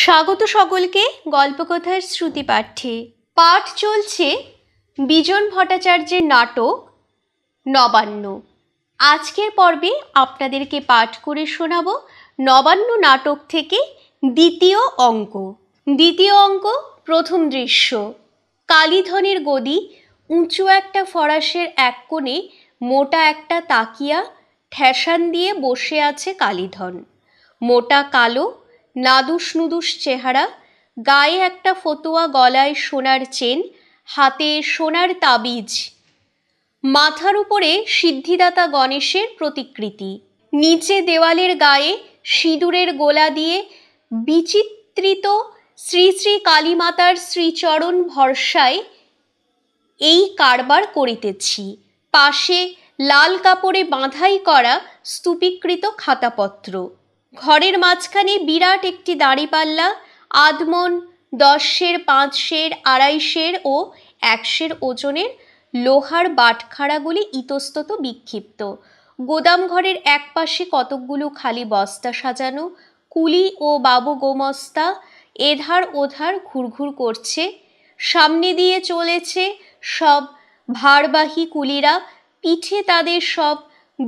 স্বাগত সকলকে গল্পকথার শ্রুতি পাঠ্যে পাঠ চলছে বিজন ভট্টাচার্যের নাটক নবান্ন আজকের পর্বে আপনাদেরকে পাঠ করে শোনাব নবান্ন নাটক থেকে দ্বিতীয় অঙ্ক দ্বিতীয় অঙ্ক প্রথম দৃশ্য কালীধনের গদি উঁচু একটা ফরাসের এক কোণে মোটা একটা তাকিয়া ঠ্যাসান দিয়ে বসে আছে কালীধন মোটা কালো নাদুস নুদুস চেহারা গায়ে একটা ফতুয়া গলায় সোনার চেন হাতে সোনার তাবিজ মাথার উপরে সিদ্ধিদাতা গণেশের প্রতিকৃতি নিচে দেওয়ালের গায়ে সিঁদুরের গোলা দিয়ে বিচিত্রিত শ্রী শ্রী কালীমাতার শ্রীচরণ ভরসায় এই কারবার করিতেছি পাশে লাল কাপড়ে বাঁধাই করা স্তূপীকৃত খাতাপত্র ঘরের মাঝখানে বিরাট একটি দাঁড়িপাল্লা আধমন দশের পাঁচশের আড়াইশের ও একশের ওজনের লোহার বাটখারাগুলি ইতস্তত বিক্ষিপ্ত গোদামঘরের এক পাশে কতকগুলো খালি বস্তা সাজানো কুলি ও বাবু গোমস্তা এধার ওধার ঘুরঘুর করছে সামনে দিয়ে চলেছে সব ভারবাহী কুলিরা পিঠে তাদের সব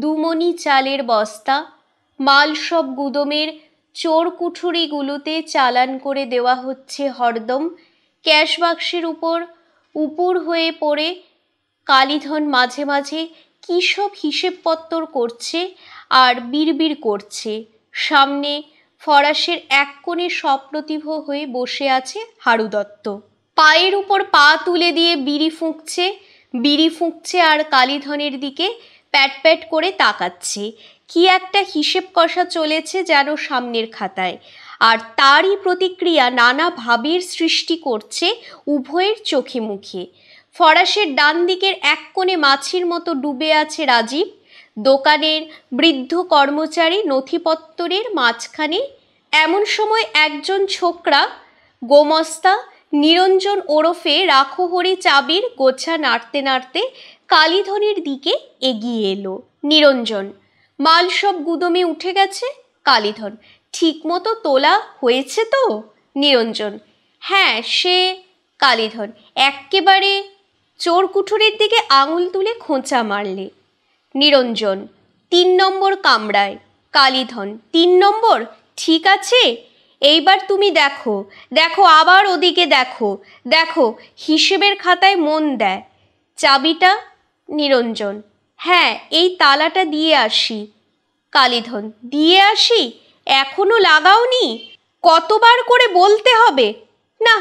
দুমনি চালের বস্তা মালসব গুদমের চোর কুঠুরিগুলোতে চালান করে দেওয়া হচ্ছে হরদম ক্যাশ বাক্সের উপর উপর হয়ে পড়ে কালীধন মাঝে মাঝে কী সব হিসেবপত্তর করছে আর বিড়বিড় করছে সামনে ফরাসের এক কোণে সপ্রতিভ হয়ে বসে আছে হারু দত্ত পায়ের উপর পা তুলে দিয়ে বিড়ি ফুঁকছে বিড়ি ফুঁকছে আর কালীধনের দিকে প্যাট প্যাট করে তাকাচ্ছে কি একটা হিসেব কষা চলেছে যেন সামনের খাতায় আর তারই প্রতিক্রিয়া নানা ভাবের সৃষ্টি করছে উভয়ের চোখে মুখে ফরাসের ডান দিকের এক কোণে মাছির মতো ডুবে আছে রাজীব দোকানের বৃদ্ধ কর্মচারী নথিপত্তরের মাঝখানে এমন সময় একজন ছোকরা গোমস্তা নিরঞ্জন ওরফে রাখোহরি চাবির গোছা নাড়তে নাড়তে কালীধনের দিকে এগিয়ে এলো নিরঞ্জন মাল সব গুদমে উঠে গেছে কালীধন ঠিক মতো তোলা হয়েছে তো নিরঞ্জন হ্যাঁ সে কালীধন এক্কেবারে চোর কুঠুরের দিকে আঙুল তুলে খোঁচা মারলে নিরঞ্জন তিন নম্বর কামরায় কালীধন তিন নম্বর ঠিক আছে এইবার তুমি দেখো দেখো আবার ওদিকে দেখো দেখো হিসেবের খাতায় মন দেয় চাবিটা নিরঞ্জন হ্যাঁ এই তালাটা দিয়ে আসি কালীধন দিয়ে আসি এখনো লাগাওনি কতবার করে বলতে হবে না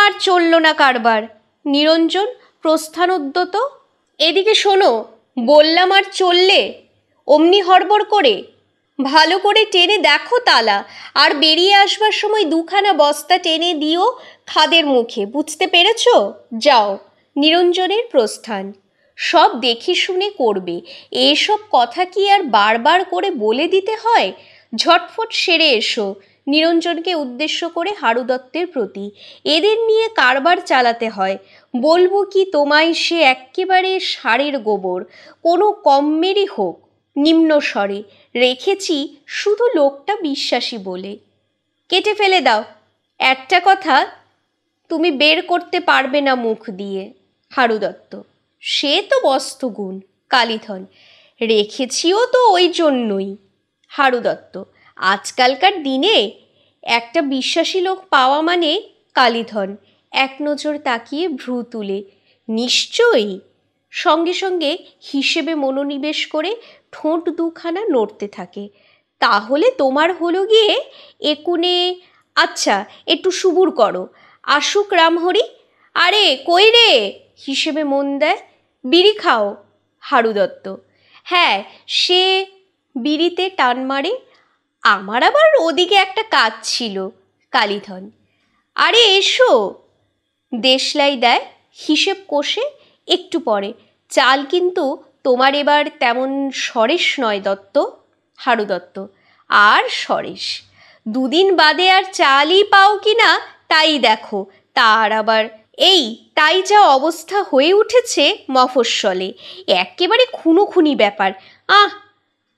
আর চলল না কারবার নিরঞ্জন প্রস্থান উদ্যত এদিকে শোনো বললাম আর চললে অমনি হড়বড় করে ভালো করে টেনে দেখো তালা আর বেরিয়ে আসবার সময় দুখানা বস্তা টেনে দিও খাদের মুখে বুঝতে পেরেছ যাও নিরঞ্জনের প্রস্থান সব দেখি শুনে করবে এসব কথা কি আর বারবার করে বলে দিতে হয় ঝটফট সেরে এসো নিরঞ্জনকে উদ্দেশ্য করে হারু দত্তের প্রতি এদের নিয়ে কারবার চালাতে হয় বলবো কি তোমায় সে এক্কেবারে সারের গোবর কোনো কম্মেরই হোক নিম্ন স্বরে রেখেছি শুধু লোকটা বিশ্বাসী বলে কেটে ফেলে দাও একটা কথা তুমি বের করতে পারবে না মুখ দিয়ে হারু দত্ত সে তো বস্তুগুণ কালীথল রেখেছিও তো ওই জন্যই হারু দত্ত আজকালকার দিনে একটা বিশ্বাসী লোক পাওয়া মানে কালীধন এক নজর তাকিয়ে ভ্রু তুলে নিশ্চয়ই সঙ্গে সঙ্গে হিসেবে মনোনিবেশ করে ঠোঁট দুখানা নড়তে থাকে তাহলে তোমার হলো গিয়ে একুনে আচ্ছা একটু সুবুর করো আশুক রামহরি আরে কই রে হিসেবে মন দেয় বিড়ি খাও হারু দত্ত হ্যাঁ সে বিড়িতে টান মারে আমার আবার ওদিকে একটা কাজ ছিল কালীধন আরে এসো দেশলাই দেয় হিসেব কষে একটু পরে চাল কিন্তু তোমার এবার তেমন সরেশ নয় দত্ত হারু দত্ত আর সরেশ দুদিন বাদে আর চালই পাও কি না তাই দেখো তার আবার এই তাই যা অবস্থা হয়ে উঠেছে মফস্বলে একেবারে খুনোখুনি ব্যাপার আহ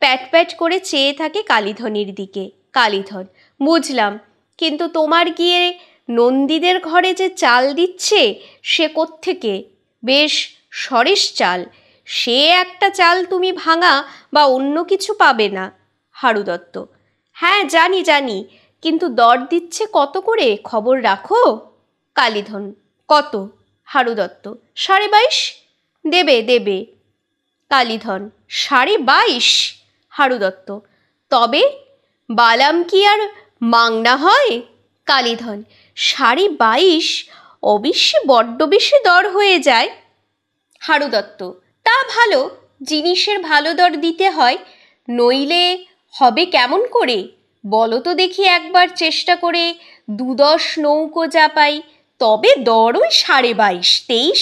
প্যাট প্যাট করে চেয়ে থাকে কালীধনের দিকে কালীধন বুঝলাম কিন্তু তোমার গিয়ে নন্দীদের ঘরে যে চাল দিচ্ছে সে কোত্থেকে বেশ সরেশ চাল সে একটা চাল তুমি ভাঙা বা অন্য কিছু পাবে না হারু দত্ত হ্যাঁ জানি জানি কিন্তু দর দিচ্ছে কত করে খবর রাখো কালীধন কত হারু দত্ত সাড়ে বাইশ দেবে দেবে কালীধন সাড়ে বাইশ হারু দত্ত তবে বালাম কি আর মাংনা হয় কালীধন সাড়ে বাইশ অবশ্যই বড্ড বেশি দর হয়ে যায় হারু দত্ত তা ভালো জিনিসের ভালো দর দিতে হয় নইলে হবে কেমন করে বলো তো দেখি একবার চেষ্টা করে দুদশ নৌকো যা পাই তবে দর ওই সাড়ে বাইশ তেইশ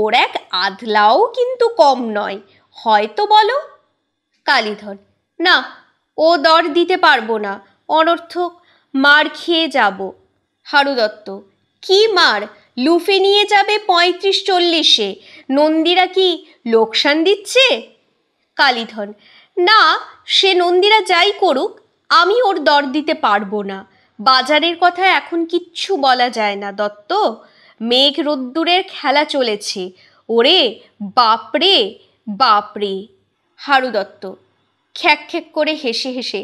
ওর এক আধলাও কিন্তু কম নয় হয়তো বলো কালীধর না ও দর দিতে পারবো না অনর্থক মার খেয়ে যাব হারুদত্ত কি মার লুফে নিয়ে যাবে পঁয়ত্রিশ চল্লিশে নন্দীরা কি লোকসান দিচ্ছে কালীধন না সে নন্দীরা যাই করুক আমি ওর দর দিতে পারবো না বাজারের কথা এখন কিচ্ছু বলা যায় না দত্ত মেঘ রোদ্দুরের খেলা চলেছে ওরে বাপরে বাপরে হারু দত্ত খ্যাক খ্যাক করে হেসে হেসে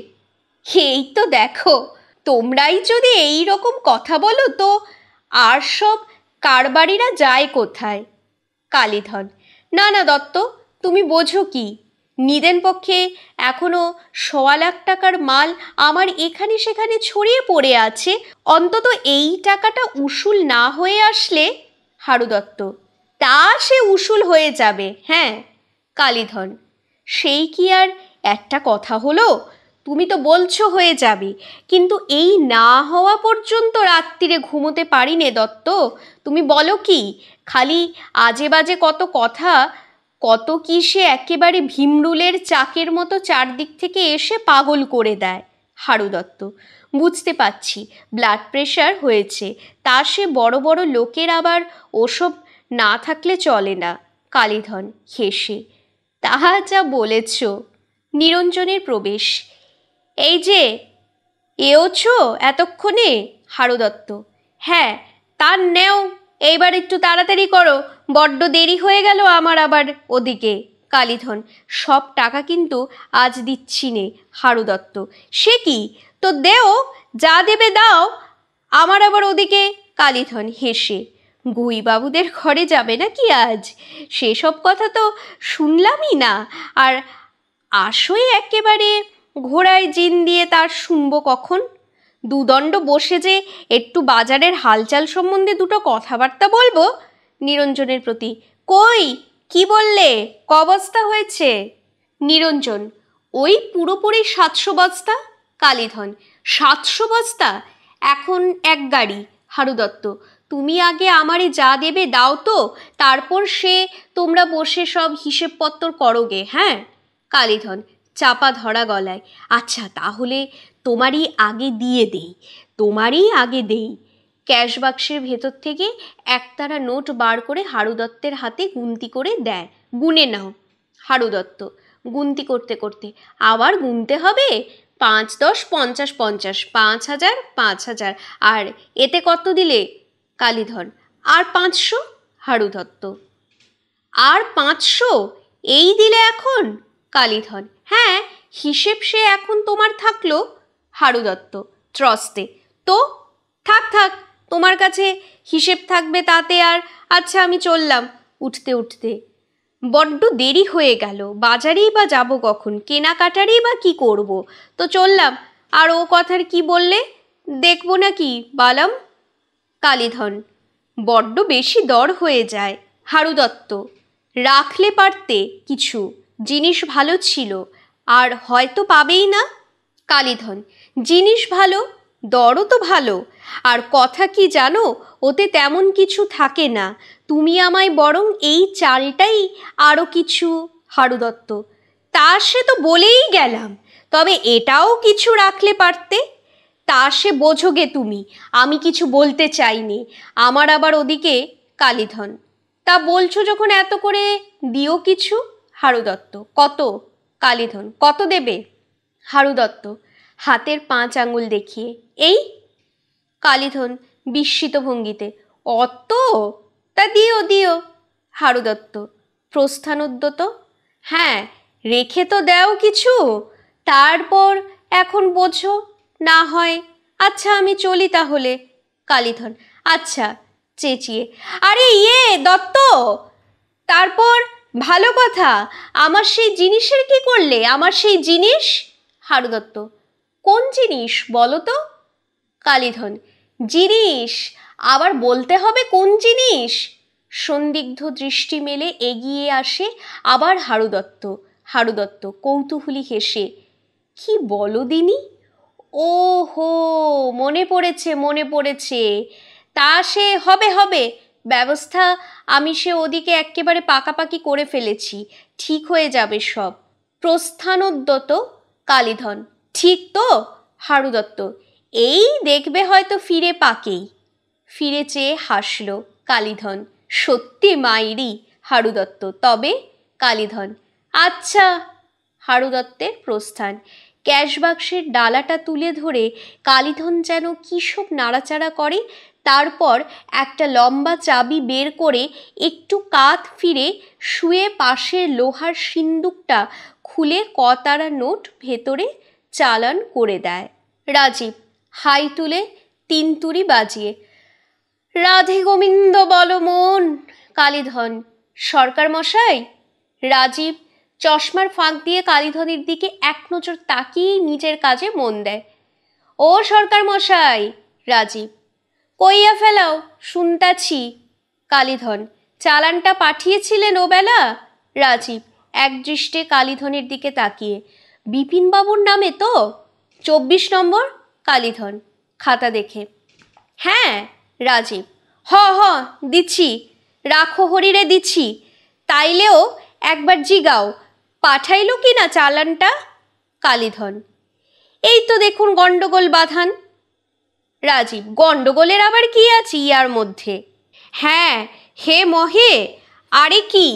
এই তো দেখো তোমরাই যদি এই রকম কথা বলো তো আর সব কারবারিরা যায় কোথায় কালীধন না না দত্ত তুমি বোঝো কি নিদেন পক্ষে এখনও সোয়া লাখ টাকার মাল আমার এখানে সেখানে ছড়িয়ে পড়ে আছে অন্তত এই টাকাটা উসুল না হয়ে আসলে হারুদত্ত তা সে উসুল হয়ে যাবে হ্যাঁ কালীধন সেই কি আর একটা কথা হলো তুমি তো বলছো হয়ে যাবে কিন্তু এই না হওয়া পর্যন্ত রাত্রিরে ঘুমোতে পারি নে দত্ত তুমি বলো কি খালি আজে বাজে কত কথা কত কি সে একেবারে ভীমরুলের চাকের মতো চারদিক থেকে এসে পাগল করে দেয় হারু দত্ত বুঝতে পাচ্ছি ব্লাড প্রেশার হয়েছে তা সে বড় বড় লোকের আবার ওসব না থাকলে চলে না কালীধন হেসে তাহা যা বলেছ নিরঞ্জনের প্রবেশ এই যে এওছো এতক্ষণে হারু দত্ত হ্যাঁ তার নেও এইবার একটু তাড়াতাড়ি করো বড্ড দেরি হয়ে গেল আমার আবার ওদিকে কালীধন সব টাকা কিন্তু আজ দিচ্ছি নে হারু দত্ত সে কি তো দেও যা দেবে দাও আমার আবার ওদিকে কালীধন হেসে গুইবাবুদের ঘরে যাবে না কি আজ সেসব কথা তো শুনলামই না আর আসই একেবারে ঘোড়ায় জিন দিয়ে তার শুনবো কখন দুদণ্ড বসে যে একটু বাজারের হালচাল সম্বন্ধে দুটো কথাবার্তা বলবো নিরঞ্জনের প্রতি কই কি বললে ক বস্তা হয়েছে নিরঞ্জন ওই পুরোপুরি সাতশো বস্তা কালীধন সাতশো বস্তা এখন এক গাড়ি হারু দত্ত তুমি আগে আমারে যা দেবে দাও তো তারপর সে তোমরা বসে সব হিসেবপত্র করোগে হ্যাঁ কালীধন চাপা ধরা গলায় আচ্ছা তাহলে তোমারই আগে দিয়ে দেই তোমারই আগে দেই ক্যাশ বাক্সের ভেতর থেকে একতারা নোট বার করে হারু দত্তের হাতে গুনতি করে দেয় গুনে নাও হারু দত্ত গুনতি করতে করতে আবার গুনতে হবে পাঁচ দশ পঞ্চাশ পঞ্চাশ পাঁচ হাজার পাঁচ হাজার আর এতে কত দিলে কালীধর আর পাঁচশো হারু দত্ত আর পাঁচশো এই দিলে এখন কালীধন হ্যাঁ হিসেব সে এখন তোমার থাকলো হারু দত্ত ট্রস্টে তো থাক থাক তোমার কাছে হিসেব থাকবে তাতে আর আচ্ছা আমি চললাম উঠতে উঠতে বড্ড দেরি হয়ে গেল বাজারেই বা যাব কখন কেনাকাটারেই বা কি করব তো চললাম আর ও কথার কি বললে দেখব নাকি বালাম কালীধন বড্ড বেশি দর হয়ে যায় হারু দত্ত রাখলে পারতে কিছু জিনিস ভালো ছিল আর হয়তো পাবেই না কালীধন জিনিস ভালো দরও তো ভালো আর কথা কি জানো ওতে তেমন কিছু থাকে না তুমি আমায় বরং এই চালটাই আরও কিছু হারুদত্ত তা সে তো বলেই গেলাম তবে এটাও কিছু রাখলে পারতে তা সে গে তুমি আমি কিছু বলতে চাইনি আমার আবার ওদিকে কালীধন তা বলছো যখন এত করে দিও কিছু হারুদত্ত কত কালীধন কত দেবে হারুদত্ত হাতের পাঁচ আঙুল দেখিয়ে এই কালীধন বিস্মিত ভঙ্গিতে অত তা দিও দিও হারুদত্ত প্রস্থানোদ্যত হ্যাঁ রেখে তো দেও কিছু তারপর এখন বোঝো না হয় আচ্ছা আমি চলি তাহলে কালীধন আচ্ছা চেঁচিয়ে আরে ইয়ে দত্ত তারপর ভালো কথা আমার সেই জিনিসের কি করলে আমার সেই জিনিস হারুদত্ত কোন জিনিস বলো তো কালীধন জিনিস আবার বলতে হবে কোন জিনিস সন্দিগ্ধ দৃষ্টি মেলে এগিয়ে আসে আবার হারুদত্ত হারুদত্ত কৌতূহলী হেসে কি বলো দিনি ও হো মনে পড়েছে মনে পড়েছে তা সে হবে হবে ব্যবস্থা আমি সে ওদিকে একেবারে পাকাপাকি করে ফেলেছি ঠিক হয়ে যাবে সব প্রস্থানোদ্যত কালীধন ঠিক তো হারু দত্ত এই দেখবে হয়তো ফিরে পাকেই ফিরে চেয়ে হাসল কালীধন সত্যি মাইরি হারু দত্ত তবে কালীধন আচ্ছা হারু দত্তের প্রস্থান ক্যাশবাক্সের ডালাটা তুলে ধরে কালীধন যেন কিসব নাড়াচাড়া করে তারপর একটা লম্বা চাবি বের করে একটু কাত ফিরে শুয়ে পাশের লোহার সিন্দুকটা খুলে কতারা নোট ভেতরে চালান করে দেয় রাজীব হাই তুলে তিন তুরি বাজিয়ে রাধে গোবিন্দ বল মন কালীধন সরকার মশাই রাজীব চশমার ফাঁক দিয়ে কালীধনের দিকে এক নজর তাকিয়ে নিজের কাজে মন দেয় ও সরকার মশাই রাজীব কইয়া ফেলাও শুনতাছি কালীধন চালানটা পাঠিয়েছিলেন ওবেলা রাজীব একদৃষ্টে কালীধনের দিকে তাকিয়ে বিপিনবাবুর নামে তো চব্বিশ নম্বর কালীধন খাতা দেখে হ্যাঁ রাজীব হ হ দিচ্ছি রাখো হরিরে দিচ্ছি তাইলেও একবার জিগাও পাঠাইল কি না চালানটা কালীধন এই তো দেখুন গণ্ডগোল বাঁধান রাজীব গণ্ডগোলের আবার কি আছে ইয়ার মধ্যে হ্যাঁ হে মহে আরে কি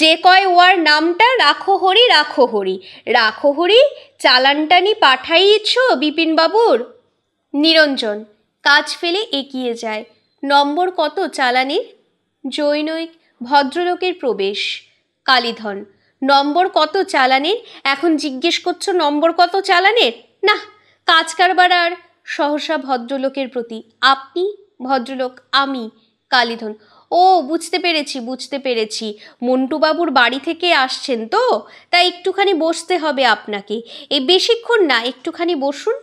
যে কয় ওয়ার নামটা রাখো হরি রাখো হরি রাখো হরি চালানটানি পাঠাইছ বিপিনবাবুর নিরঞ্জন কাজ ফেলে এগিয়ে যায় নম্বর কত চালানির জৈনৈক ভদ্রলোকের প্রবেশ কালীধন নম্বর কত চালানির এখন জিজ্ঞেস করছো নম্বর কত চালানের না কাজ কারবার আর সহসা ভদ্রলোকের প্রতি আপনি ভদ্রলোক আমি কালীধন ও বুঝতে পেরেছি বুঝতে পেরেছি মন্টুবাবুর বাড়ি থেকে আসছেন তো তাই একটুখানি বসতে হবে আপনাকে এ বেশিক্ষণ না একটুখানি বসুন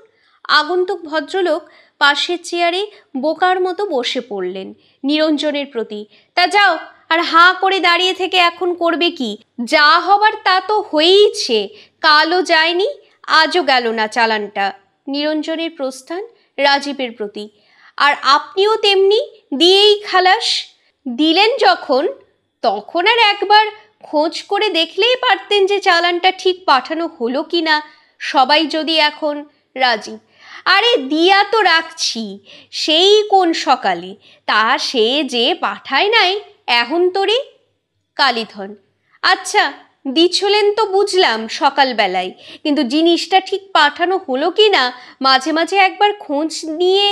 আগন্তুক ভদ্রলোক পাশের চেয়ারে বোকার মতো বসে পড়লেন নিরঞ্জনের প্রতি তা যাও আর হাঁ করে দাঁড়িয়ে থেকে এখন করবে কি যা হবার তা তো হয়েইছে কালও যায়নি আজও গেল না চালানটা নিরঞ্জনের প্রস্থান রাজীবের প্রতি আর আপনিও তেমনি দিয়েই খালাস দিলেন যখন তখন আর একবার খোঁজ করে দেখলেই পারতেন যে চালানটা ঠিক পাঠানো হলো কি না সবাই যদি এখন রাজি আরে দিয়া তো রাখছি সেই কোন সকালে তা সে যে পাঠায় নাই এখন তোরে কালীধন আচ্ছা দিচ্ছিলেন তো বুঝলাম সকালবেলায় কিন্তু জিনিসটা ঠিক পাঠানো হলো কি না মাঝে মাঝে একবার খোঁজ নিয়ে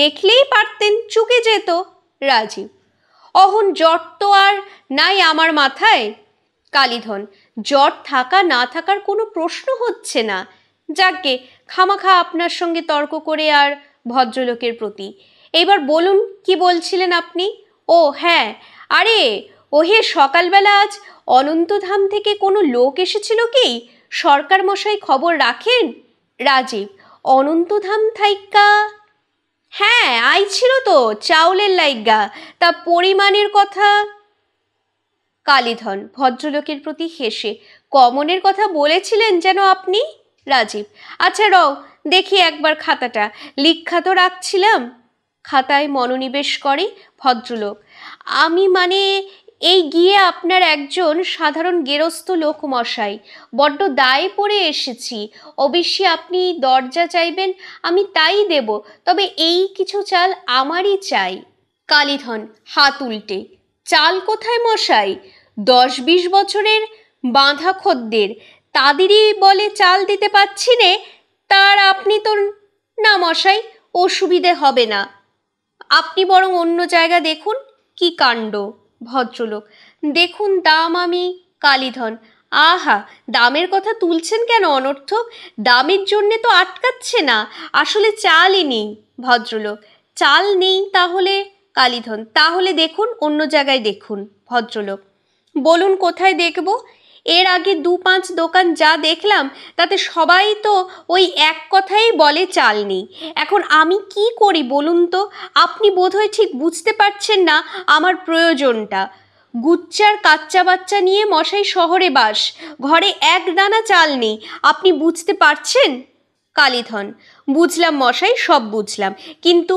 দেখলেই পারতেন চুকে যেত রাজীব অহন জট তো আর নাই আমার মাথায় কালীধন জট থাকা না থাকার কোনো প্রশ্ন হচ্ছে না যাকে খামাখা আপনার সঙ্গে তর্ক করে আর ভদ্রলোকের প্রতি এবার বলুন কি বলছিলেন আপনি ও হ্যাঁ আরে ওহে সকালবেলা আজ অনন্তধাম থেকে কোনো লোক এসেছিল কি সরকার মশাই খবর রাখেন রাজীব অনন্তধাম থাইক্কা হ্যাঁ আই ছিল তো চাউলের লাইগা তা পরিমাণের কথা কালীধন ভদ্রলোকের প্রতি হেসে কমনের কথা বলেছিলেন যেন আপনি রাজীব আচ্ছা রও দেখি একবার খাতাটা লিখা তো রাখছিলাম খাতায় মনোনিবেশ করে ভদ্রলোক আমি মানে এই গিয়ে আপনার একজন সাধারণ লোক লোকমশাই বড্ড দায় পড়ে এসেছি অবশ্যই আপনি দরজা চাইবেন আমি তাই দেব তবে এই কিছু চাল আমারই চাই কালীধন হাত উল্টে চাল কোথায় মশাই দশ বিশ বছরের বাঁধা খদ্দের তাদেরই বলে চাল দিতে পাচ্ছি নে তার আপনি তো না মশাই অসুবিধে হবে না আপনি বরং অন্য জায়গা দেখুন কি কাণ্ড ভদ্রলোক দেখুন দাম আমি কালীধন আহা দামের কথা তুলছেন কেন অনর্থক দামের জন্যে তো আটকাচ্ছে না আসলে চালই নেই ভদ্রলোক চাল নেই তাহলে কালীধন তাহলে দেখুন অন্য জায়গায় দেখুন ভদ্রলোক বলুন কোথায় দেখব এর আগে দু পাঁচ দোকান যা দেখলাম তাতে সবাই তো ওই এক কথাই বলে চাল নেই এখন আমি কি করি বলুন তো আপনি বোধহয় ঠিক বুঝতে পারছেন না আমার প্রয়োজনটা গুচ্চার কাচ্চা বাচ্চা নিয়ে মশাই শহরে বাস ঘরে এক দানা চাল নেই আপনি বুঝতে পারছেন কালীধন বুঝলাম মশাই সব বুঝলাম কিন্তু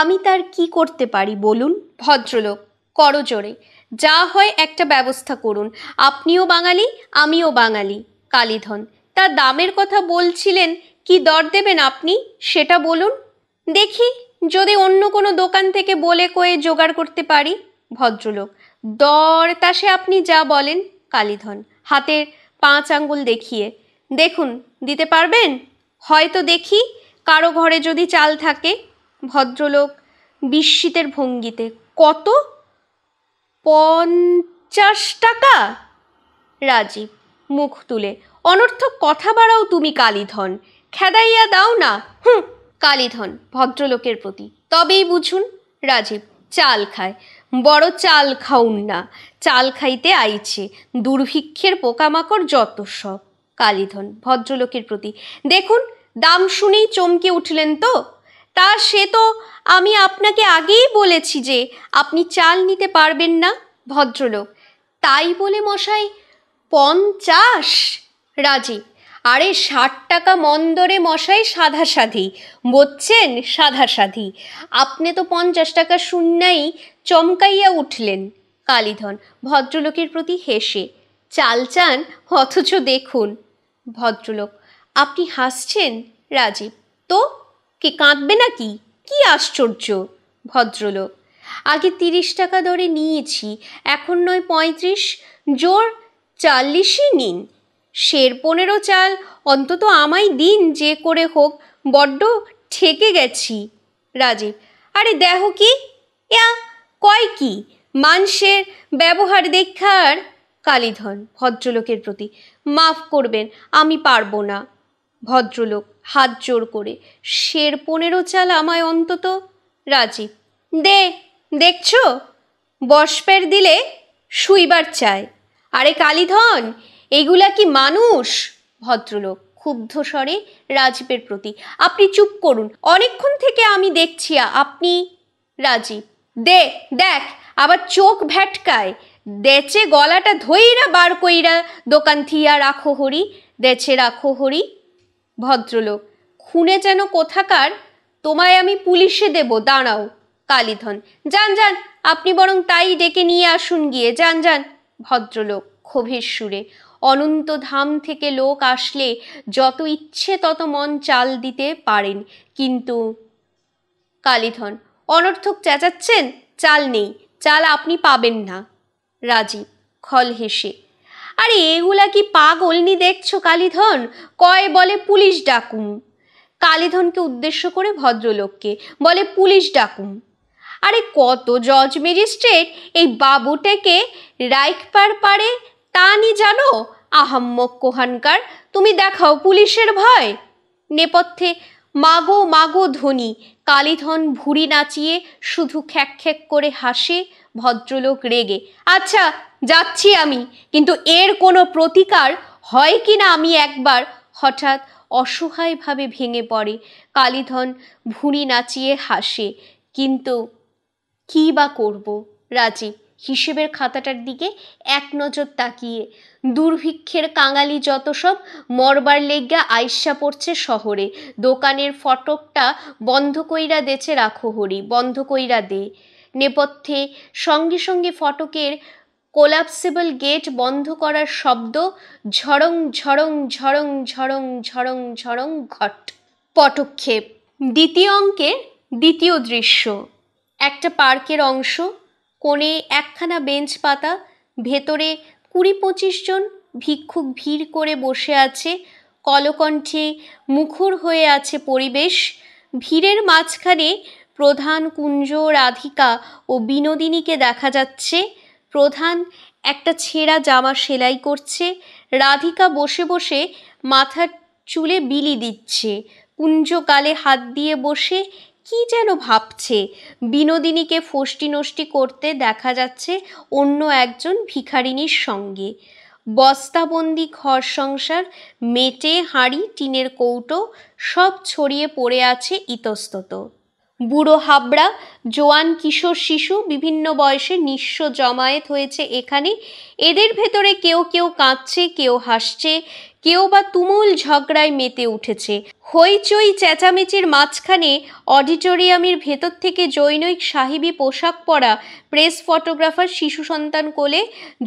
আমি তার কি করতে পারি বলুন ভদ্রলোক করজোরে যা হয় একটা ব্যবস্থা করুন আপনিও বাঙালি আমিও বাঙালি কালীধন তা দামের কথা বলছিলেন কি দর দেবেন আপনি সেটা বলুন দেখি যদি অন্য কোনো দোকান থেকে বলে কয়ে জোগাড় করতে পারি ভদ্রলোক দর তাসে আপনি যা বলেন কালীধন হাতের পাঁচ আঙ্গুল দেখিয়ে দেখুন দিতে পারবেন হয়তো দেখি কারো ঘরে যদি চাল থাকে ভদ্রলোক বিস্মিতের ভঙ্গিতে কত পঞ্চাশ টাকা রাজীব মুখ তুলে অনর্থক কথা বাড়াও তুমি কালীধন খেদাইয়া দাও না হুম কালীধন ভদ্রলোকের প্রতি তবেই বুঝুন রাজীব চাল খায় বড় চাল খাউন না চাল খাইতে আইছে দুর্ভিক্ষের পোকামাকড় যত সব কালীধন ভদ্রলোকের প্রতি দেখুন দাম শুনেই চমকে উঠলেন তো তা সে তো আমি আপনাকে আগেই বলেছি যে আপনি চাল নিতে পারবেন না ভদ্রলোক তাই বলে মশাই পঞ্চাশ রাজি আরে ষাট টাকা মন্দরে মশাই সাধাসাধি বলছেন সাধাসাধি আপনি তো পঞ্চাশ টাকা শূন্যাই চমকাইয়া উঠলেন কালীধন ভদ্রলোকের প্রতি হেসে চাল চান অথচ দেখুন ভদ্রলোক আপনি হাসছেন রাজীব তো কে কাঁদবে নাকি কি আশ্চর্য ভদ্রলোক আগে তিরিশ টাকা দরে নিয়েছি এখন নয় পঁয়ত্রিশ জোর চাল্লিশই নিন শের পনেরো চাল অন্তত আমায় দিন যে করে হোক বড্ড ঠেকে গেছি রাজীব আরে দেহ কি কয় কি মানুষের ব্যবহার দেখার কালীধন ভদ্রলোকের প্রতি মাফ করবেন আমি পারবো না ভদ্রলোক হাত জোর করে শের পনেরো চাল আমায় অন্তত রাজীব দে দেখছো বসপের দিলে শুইবার চায় আরে কালীধন এগুলা কি মানুষ ভদ্রলোক ক্ষুব্ধ স্বরে রাজীবের প্রতি আপনি চুপ করুন অনেকক্ষণ থেকে আমি দেখছি আপনি রাজীব দে দেখ আবার চোখ ভ্যাটকায় দেচে গলাটা ধইরা বার কইরা দোকান থিয়া রাখো হরি দেছে রাখো হরি ভদ্রলোক খুনে যেন কোথাকার তোমায় আমি পুলিশে দেব দাঁড়াও কালীধন যান যান আপনি বরং তাই ডেকে নিয়ে আসুন গিয়ে যান যান ভদ্রলোক ক্ষোভের সুরে অনন্ত ধাম থেকে লোক আসলে যত ইচ্ছে তত মন চাল দিতে পারেন কিন্তু কালীধন অনর্থক চেঁচাচ্ছেন চাল নেই চাল আপনি পাবেন না রাজি খল হেসে আরে এগুলা কি পাগলনি দেখছো কালীধন কয় বলে পুলিশ ডাকুম কালীধনকে উদ্দেশ্য করে ভদ্রলোককে বলে পুলিশ ডাকুম আরে কত জজ ম্যাজিস্ট্রেট এই বাবুটাকে রাইকপার পারে তা নি জানো আহাম্মক কোহানকার তুমি দেখাও পুলিশের ভয় নেপথ্যে মাগো মাগো ধনী কালীধন ভুড়ি নাচিয়ে শুধু খ্যাক খ্যাক করে হাসে ভদ্রলোক রেগে আচ্ছা যাচ্ছি আমি কিন্তু এর কোনো প্রতিকার হয় কি না আমি একবার হঠাৎ অসহায়ভাবে ভেঙে পড়ে কালীধন ভুঁড়ি নাচিয়ে হাসে কিন্তু কী বা করব রাজীব হিসেবের খাতাটার দিকে এক নজর তাকিয়ে দুর্ভিক্ষের কাঙালি যত সব মরবার লেগা আইসা পড়ছে শহরে দোকানের ফটকটা বন্ধ কইরা দেছে রাখো হরি বন্ধ কইরা দে নেপথ্যে সঙ্গে সঙ্গে ফটকের কোলাপসিবল গেট বন্ধ করার শব্দ ঝড়ং ঝড়ং ঝড়ং ঝড়ং ঝড়ং ঝড়ং ঘট পটক্ষেপ দ্বিতীয় অঙ্কের দ্বিতীয় দৃশ্য একটা পার্কের অংশ কোণে একখানা বেঞ্চ পাতা ভেতরে কুড়ি পঁচিশ জন ভিক্ষুক ভিড় করে বসে আছে কলকণ্ঠে মুখর হয়ে আছে পরিবেশ ভিড়ের মাঝখানে প্রধান কুঞ্জ রাধিকা ও বিনোদিনীকে দেখা যাচ্ছে প্রধান একটা ছেঁড়া জামা সেলাই করছে রাধিকা বসে বসে মাথার চুলে বিলি দিচ্ছে কুঞ্জ গালে হাত দিয়ে বসে কি যেন ভাবছে বিনোদিনীকে ফষ্টি নষ্টি করতে দেখা যাচ্ছে অন্য একজন ভিখারিনীর সঙ্গে বস্তাবন্দি ঘর সংসার মেটে হাঁড়ি টিনের কৌটো সব ছড়িয়ে পড়ে আছে ইতস্তত বুড়ো হাবড়া জোয়ান কিশোর শিশু বিভিন্ন বয়সে নিঃস্ব জমায়েত হয়েছে এখানে এদের ভেতরে কেউ কেউ কাঁদছে কেউ হাসছে কেউ বা তুমুল ঝগড়ায় মেতে উঠেছে হইচই চেঁচামেচির মাঝখানে অডিটোরিয়ামের ভেতর থেকে জৈনৈক সাহিবি পোশাক পরা প্রেস ফটোগ্রাফার শিশু সন্তান কোলে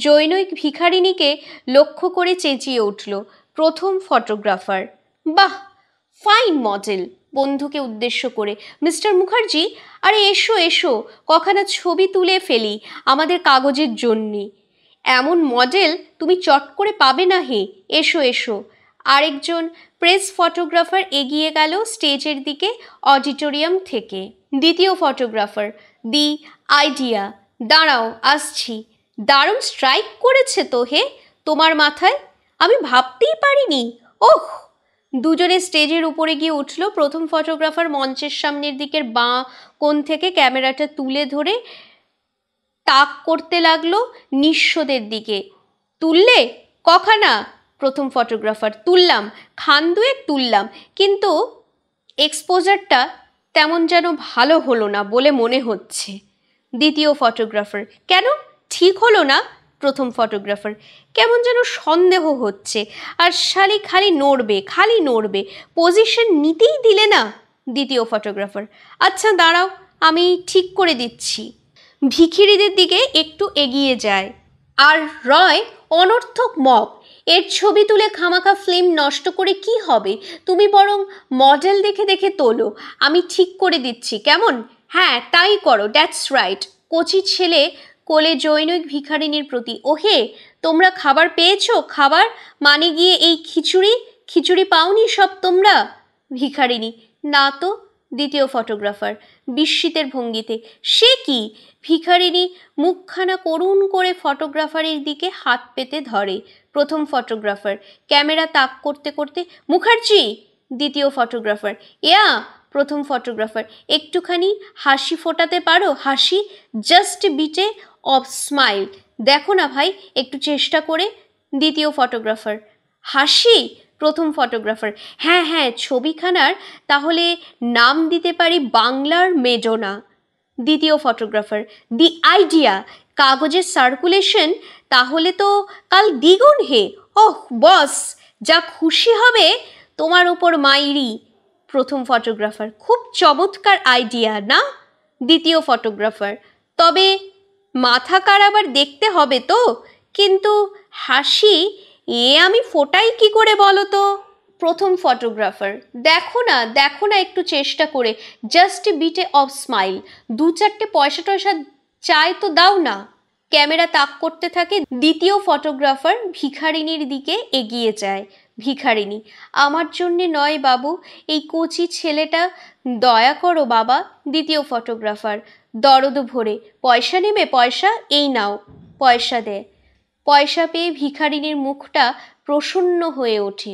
জৈনৈক ভিখারিণীকে লক্ষ্য করে চেঁচিয়ে উঠল প্রথম ফটোগ্রাফার বাহ ফাইন মডেল বন্ধুকে উদ্দেশ্য করে মিস্টার মুখার্জি আরে এসো এসো কখানা ছবি তুলে ফেলি আমাদের কাগজের জন্যে এমন মডেল তুমি চট করে পাবে না হে এসো এসো আরেকজন প্রেস ফটোগ্রাফার এগিয়ে গেল স্টেজের দিকে অডিটোরিয়াম থেকে দ্বিতীয় ফটোগ্রাফার দি আইডিয়া দাঁড়াও আসছি দারুণ স্ট্রাইক করেছে তো হে তোমার মাথায় আমি ভাবতেই পারিনি ওহ দুজনে স্টেজের উপরে গিয়ে উঠল প্রথম ফটোগ্রাফার মঞ্চের সামনের দিকের বাঁ কোণ থেকে ক্যামেরাটা তুলে ধরে তাক করতে লাগলো নিঃস্বদের দিকে তুললে কখানা প্রথম ফটোগ্রাফার তুললাম খান দুয়েক তুললাম কিন্তু এক্সপোজারটা তেমন যেন ভালো হলো না বলে মনে হচ্ছে দ্বিতীয় ফটোগ্রাফার কেন ঠিক হলো না প্রথম ফটোগ্রাফার কেমন যেন সন্দেহ হচ্ছে আর শালি খালি নড়বে খালি নড়বে পজিশন নিতেই দিলে না দ্বিতীয় ফটোগ্রাফার আচ্ছা দাঁড়াও আমি ঠিক করে দিচ্ছি ভিখিরিদের দিকে একটু এগিয়ে যায় আর রয় অনর্থক মপ এর ছবি তুলে খামাখা ফিল্ম নষ্ট করে কি হবে তুমি বরং মডেল দেখে দেখে তোলো আমি ঠিক করে দিচ্ছি কেমন হ্যাঁ তাই করো ড্যাটস রাইট কচি ছেলে কোলে জৈনৈক ভিখারিনীর প্রতি ওহে তোমরা খাবার পেয়েছো খাবার মানে গিয়ে এই খিচুড়ি খিচুড়ি পাওনি সব তোমরা ভিখারিনী না তো দ্বিতীয় ফটোগ্রাফার বিস্মিতের ভঙ্গিতে সে কি ভিখারিনী মুখখানা করুণ করে ফটোগ্রাফারের দিকে হাত পেতে ধরে প্রথম ফটোগ্রাফার ক্যামেরা তাক করতে করতে মুখার্জি দ্বিতীয় ফটোগ্রাফার ইয়া প্রথম ফটোগ্রাফার একটুখানি হাসি ফোটাতে পারো হাসি জাস্ট বিটে অফ স্মাইল দেখো না ভাই একটু চেষ্টা করে দ্বিতীয় ফটোগ্রাফার হাসি প্রথম ফটোগ্রাফার হ্যাঁ হ্যাঁ ছবিখানার তাহলে নাম দিতে পারি বাংলার মেজনা দ্বিতীয় ফটোগ্রাফার দি আইডিয়া কাগজের সার্কুলেশন তাহলে তো কাল দ্বিগুণ হে ওহ বস যা খুশি হবে তোমার ওপর মাইরি প্রথম ফটোগ্রাফার খুব চমৎকার আইডিয়া না দ্বিতীয় ফটোগ্রাফার তবে মাথা কার আবার দেখতে হবে তো কিন্তু হাসি এ আমি ফোটাই কি করে বলো তো প্রথম ফটোগ্রাফার দেখো না দেখো না একটু চেষ্টা করে জাস্ট বিটে অফ স্মাইল দু চারটে পয়সা টয়সা চাই তো দাও না ক্যামেরা তাক করতে থাকে দ্বিতীয় ফটোগ্রাফার ভিখারিনীর দিকে এগিয়ে যায় ভিখারিনী আমার জন্যে নয় বাবু এই কচি ছেলেটা দয়া করো বাবা দ্বিতীয় ফটোগ্রাফার দরদ ভরে পয়সা নেবে পয়সা এই নাও পয়সা দে পয়সা পেয়ে ভিখারিনীর মুখটা প্রসন্ন হয়ে ওঠে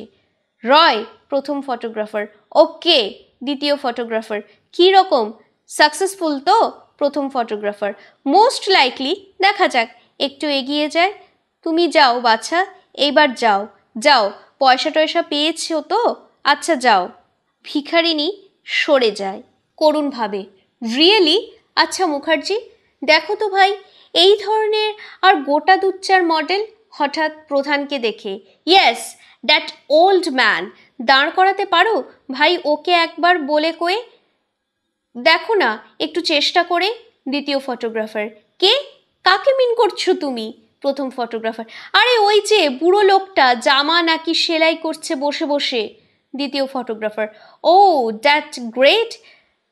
রয় প্রথম ফটোগ্রাফার ওকে দ্বিতীয় ফটোগ্রাফার কী রকম সাকসেসফুল তো প্রথম ফটোগ্রাফার মোস্ট লাইকলি দেখা যাক একটু এগিয়ে যায় তুমি যাও বাছা এইবার যাও যাও পয়সা টয়সা পেয়েছো তো আচ্ছা যাও ভিখারিনী সরে যায় করুণভাবে রিয়েলি আচ্ছা মুখার্জি দেখো তো ভাই এই ধরনের আর গোটা দুচ্চার মডেল হঠাৎ প্রধানকে দেখে ইয়েস দ্যাট ওল্ড ম্যান দাঁড় করাতে পারো ভাই ওকে একবার বলে কয়ে দেখো না একটু চেষ্টা করে দ্বিতীয় ফটোগ্রাফার কে কাকে মিন করছো তুমি প্রথম ফটোগ্রাফার আরে ওই যে বুড়ো লোকটা জামা নাকি সেলাই করছে বসে বসে দ্বিতীয় ফটোগ্রাফার ও দ্যাট গ্রেট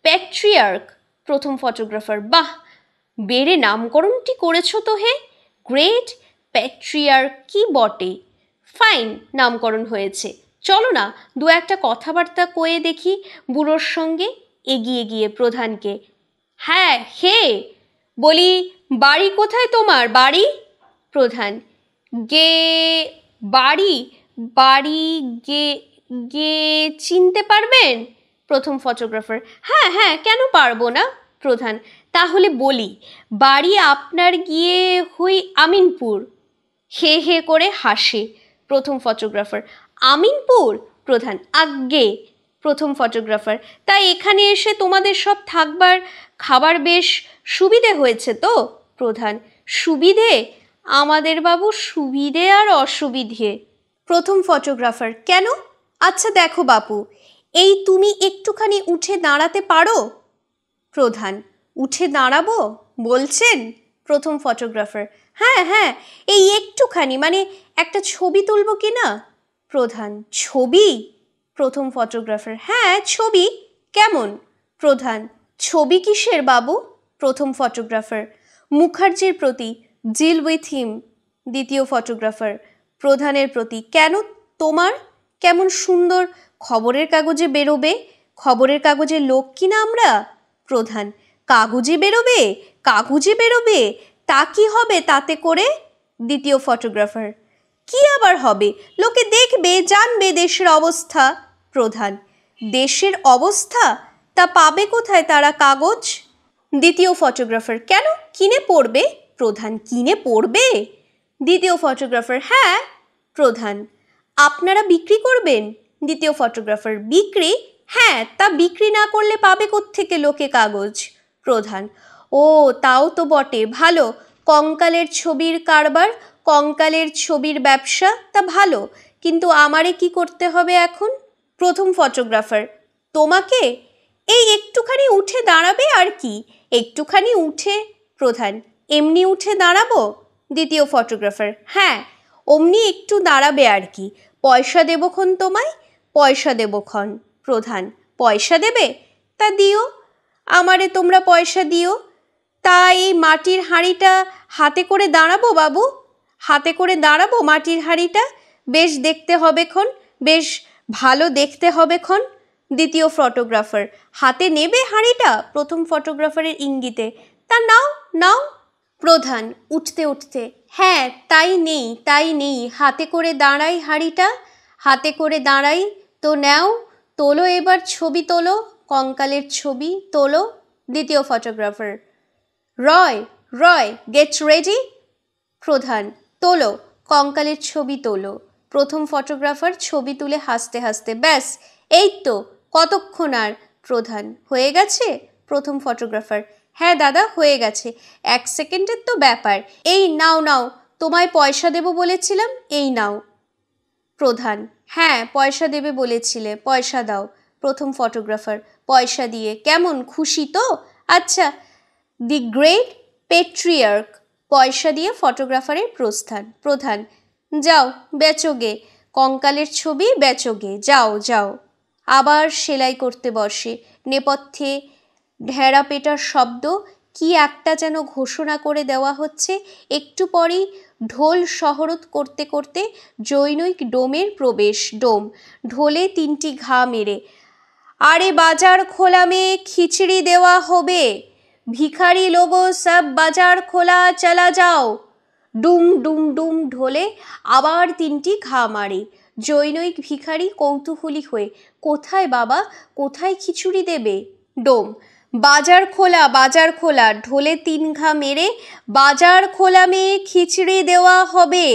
প্যাট্রিয়ার্ক প্রথম ফটোগ্রাফার বাহ বেড়ে নামকরণটি করেছ তো হে গ্রেট প্যাট্রিয়ার্ক কি বটে ফাইন নামকরণ হয়েছে চলো না দু একটা কথাবার্তা কয়ে দেখি বুড়োর সঙ্গে এগিয়ে গিয়ে প্রধানকে হ্যাঁ হে বলি বাড়ি কোথায় তোমার বাড়ি প্রধান গে বাড়ি বাড়ি গে গে চিনতে পারবেন প্রথম ফটোগ্রাফার হ্যাঁ হ্যাঁ কেন পারবো না প্রধান তাহলে বলি বাড়ি আপনার গিয়ে হই আমিনপুর হে হে করে হাসে প্রথম ফটোগ্রাফার আমিনপুর প্রধান আজ্ঞে প্রথম ফটোগ্রাফার তাই এখানে এসে তোমাদের সব থাকবার খাবার বেশ সুবিধে হয়েছে তো প্রধান সুবিধে আমাদের বাবু সুবিধে আর অসুবিধে প্রথম ফটোগ্রাফার কেন আচ্ছা দেখো বাপু এই তুমি একটুখানি উঠে দাঁড়াতে পারো প্রধান উঠে দাঁড়াবো বলছেন প্রথম ফটোগ্রাফার হ্যাঁ হ্যাঁ এই একটুখানি মানে একটা ছবি তুলব কি না প্রধান ছবি প্রথম ফটোগ্রাফার হ্যাঁ ছবি কেমন প্রধান ছবি কিসের বাবু প্রথম ফটোগ্রাফার মুখার্জির প্রতি জিল উইথ হিম দ্বিতীয় ফটোগ্রাফার প্রধানের প্রতি কেন তোমার কেমন সুন্দর খবরের কাগজে বেরোবে খবরের কাগজে লোক কিনা আমরা প্রধান কাগজে বেরোবে কাগজে বেরোবে তা কি হবে তাতে করে দ্বিতীয় ফটোগ্রাফার কি আবার হবে লোকে দেখবে জানবে দেশের অবস্থা প্রধান দেশের অবস্থা তা পাবে কোথায় তারা কাগজ দ্বিতীয় ফটোগ্রাফার কেন কিনে পড়বে প্রধান কিনে পড়বে দ্বিতীয় ফটোগ্রাফার হ্যাঁ প্রধান আপনারা বিক্রি করবেন দ্বিতীয় ফটোগ্রাফার বিক্রি হ্যাঁ তা বিক্রি না করলে পাবে থেকে লোকে কাগজ প্রধান ও তাও তো বটে ভালো কঙ্কালের ছবির কারবার কঙ্কালের ছবির ব্যবসা তা ভালো কিন্তু আমারে কি করতে হবে এখন প্রথম ফটোগ্রাফার তোমাকে এই একটুখানি উঠে দাঁড়াবে আর কি একটুখানি উঠে প্রধান এমনি উঠে দাঁড়াবো দ্বিতীয় ফটোগ্রাফার হ্যাঁ অমনি একটু দাঁড়াবে আর কি পয়সা দেবক্ষণ তোমায় পয়সা দেবক্ষণ প্রধান পয়সা দেবে তা দিও আমারে তোমরা পয়সা দিও তা এই মাটির হাঁড়িটা হাতে করে দাঁড়াবো বাবু হাতে করে দাঁড়াবো মাটির হাঁড়িটা বেশ দেখতে হবে ক্ষণ বেশ ভালো দেখতে হবে ক্ষণ দ্বিতীয় ফটোগ্রাফার হাতে নেবে হাঁড়িটা প্রথম ফটোগ্রাফারের ইঙ্গিতে তা নাও নাও প্রধান উঠতে উঠতে হ্যাঁ তাই নেই তাই নেই হাতে করে দাঁড়াই হাড়িটা হাতে করে দাঁড়াই তো নাও তোলো এবার ছবি তোলো কঙ্কালের ছবি তোলো দ্বিতীয় photographer Roy Roy get ready প্রধান তোলো কঙ্কালের ছবি তোলো প্রথম ফটোগ্রাফার ছবি তুলে হাসতে হাসতে ব্যাস এই তো কতক্ষণ আর প্রধান হয়ে গেছে প্রথম ফটোগ্রাফার হ্যাঁ দাদা হয়ে গেছে এক সেকেন্ডের তো ব্যাপার এই নাও নাও তোমায় পয়সা দেব বলেছিলাম এই নাও প্রধান হ্যাঁ পয়সা দেবে বলেছিলে পয়সা দাও প্রথম ফটোগ্রাফার পয়সা দিয়ে কেমন খুশি তো আচ্ছা দি গ্রেট পেট্রিয়ার্ক পয়সা দিয়ে ফটোগ্রাফারের প্রস্থান প্রধান যাও বেচোগে কঙ্কালের ছবি বেচোগে যাও যাও আবার সেলাই করতে বসে নেপথ্যে ঢেড়া পেটার শব্দ কি একটা যেন ঘোষণা করে দেওয়া হচ্ছে একটু পরেই ঢোল শহরত করতে করতে জৈনৈক ডোমের প্রবেশ ডোম ঢোলে তিনটি ঘা মেরে আরে বাজার খোলা মেয়ে খিচড়ি দেওয়া হবে ভিখারি লোগো সব বাজার খোলা চলা যাও ডুম ডুম ডুম ঢোলে আবার তিনটি ঘা মারে জৈনৈক ভিখারি কৌতূহলী হয়ে কোথায় বাবা কোথায় খিচুড়ি দেবে ডোম বাজার খোলা বাজার খোলা ঢোলে তিন ঘা মেরে বাজার খোলা মেয়ে খিচড়ি দেওয়া হবে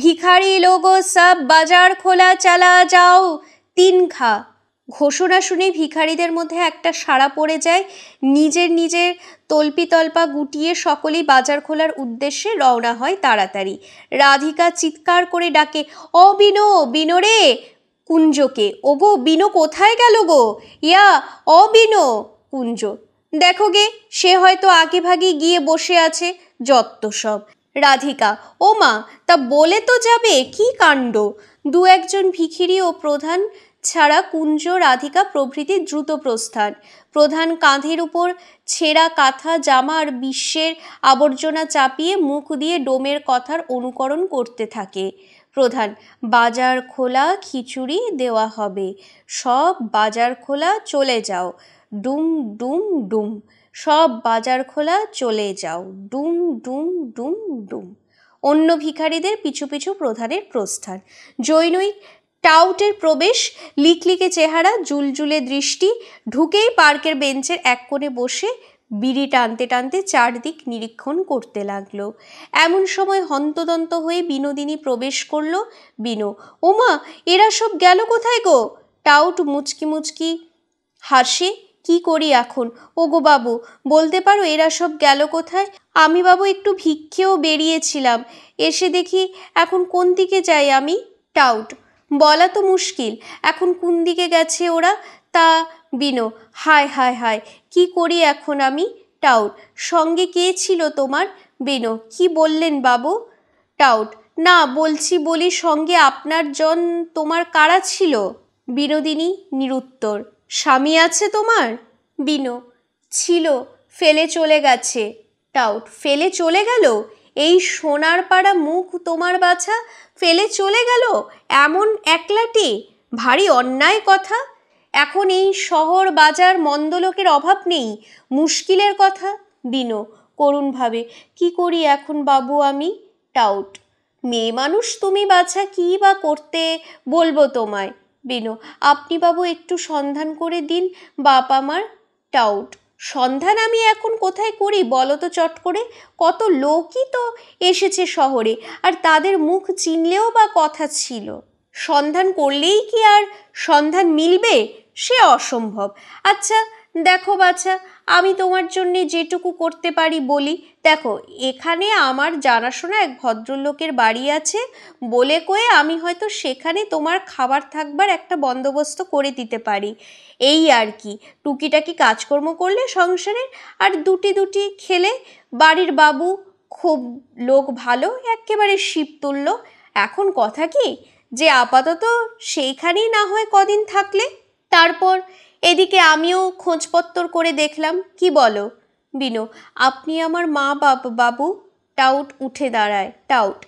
ভিখারি লোগো সব বাজার খোলা চালা যাও তিন ঘা ঘোষণা শুনে ভিখারিদের মধ্যে একটা সাড়া পড়ে যায় নিজের নিজের তল্পিতল্পা গুটিয়ে সকলেই বাজার খোলার উদ্দেশ্যে রওনা হয় তাড়াতাড়ি রাধিকা চিৎকার করে ডাকে অ বিনো বিনো রে কুঞ্জকে ওগো বিনো কোথায় গেল গো ইয়া অ বিনো কুঞ্জ দেখো গে সে হয়তো আগেভাগে ভাগে গিয়ে বসে আছে যত্ত সব রাধিকা ও মা তা বলে তো যাবে কি কাণ্ড দু একজন ভিখিরি ও প্রধান ছাড়া কুঞ্জ রাধিকা প্রভৃতি দ্রুত প্রস্থান প্রধান কাঁধের উপর ছেঁড়া কাঁথা জামা আর বিশ্বের আবর্জনা চাপিয়ে মুখ দিয়ে ডোমের কথার অনুকরণ করতে থাকে প্রধান বাজার খোলা খিচুড়ি দেওয়া হবে সব বাজার খোলা চলে যাও ডুম ডুম ডুম সব বাজার খোলা চলে যাও ডুম ডুম ডুম ডুম অন্য ভিখারিদের পিছু পিছু প্রধানের প্রস্থান জৈনই টাউটের প্রবেশ লিকলিকে চেহারা জুলজুলে দৃষ্টি ঢুকেই পার্কের বেঞ্চের এক কোণে বসে বিড়ি টানতে টানতে চারদিক নিরীক্ষণ করতে লাগলো এমন সময় হন্তদন্ত হয়ে বিনোদিনী প্রবেশ করল বিনো ওমা এরা সব গেল কোথায় গো টাউট মুচকি মুচকি হাসি কি করি এখন ওগো বাবু বলতে পারো এরা সব গেল কোথায় আমি বাবু একটু ভিক্ষেও বেরিয়েছিলাম এসে দেখি এখন কোন দিকে যাই আমি টাউট বলা তো মুশকিল এখন কোন দিকে গেছে ওরা তা বিনো হায় হায় হায় কি করি এখন আমি টাউট সঙ্গে কে ছিল তোমার বিনো কি বললেন বাবু টাউট না বলছি বলি সঙ্গে আপনার জন তোমার কারা ছিল বিনোদিনী নিরুত্তর স্বামী আছে তোমার বিনু ছিল ফেলে চলে গেছে টাউট ফেলে চলে গেল এই সোনার পাড়া মুখ তোমার বাছা ফেলে চলে গেল এমন একলাটি ভারী অন্যায় কথা এখন এই শহর বাজার মন্দলোকের অভাব নেই মুশকিলের কথা বিনো করুণভাবে কি করি এখন বাবু আমি টাউট মেয়ে মানুষ তুমি বাছা কী বা করতে বলবো তোমায় বেনু আপনি বাবু একটু সন্ধান করে দিন বাপ আমার ডাউট সন্ধান আমি এখন কোথায় করি বলো তো চট করে কত লোকই তো এসেছে শহরে আর তাদের মুখ চিনলেও বা কথা ছিল সন্ধান করলেই কি আর সন্ধান মিলবে সে অসম্ভব আচ্ছা দেখো বাছা আমি তোমার জন্যে যেটুকু করতে পারি বলি দেখো এখানে আমার জানাশোনা এক ভদ্রলোকের বাড়ি আছে বলে কয়ে আমি হয়তো সেখানে তোমার খাবার থাকবার একটা বন্দোবস্ত করে দিতে পারি এই আর কি টুকিটাকি কাজকর্ম করলে সংসারে আর দুটি দুটি খেলে বাড়ির বাবু খুব লোক ভালো একেবারে শিব তুলল এখন কথা কি যে আপাতত সেইখানেই না হয় কদিন থাকলে তারপর এদিকে আমিও খোঁজপত্তর করে দেখলাম কি বলো বিনু আপনি আমার মা বাপ বাবু টাউট উঠে দাঁড়ায় টাউট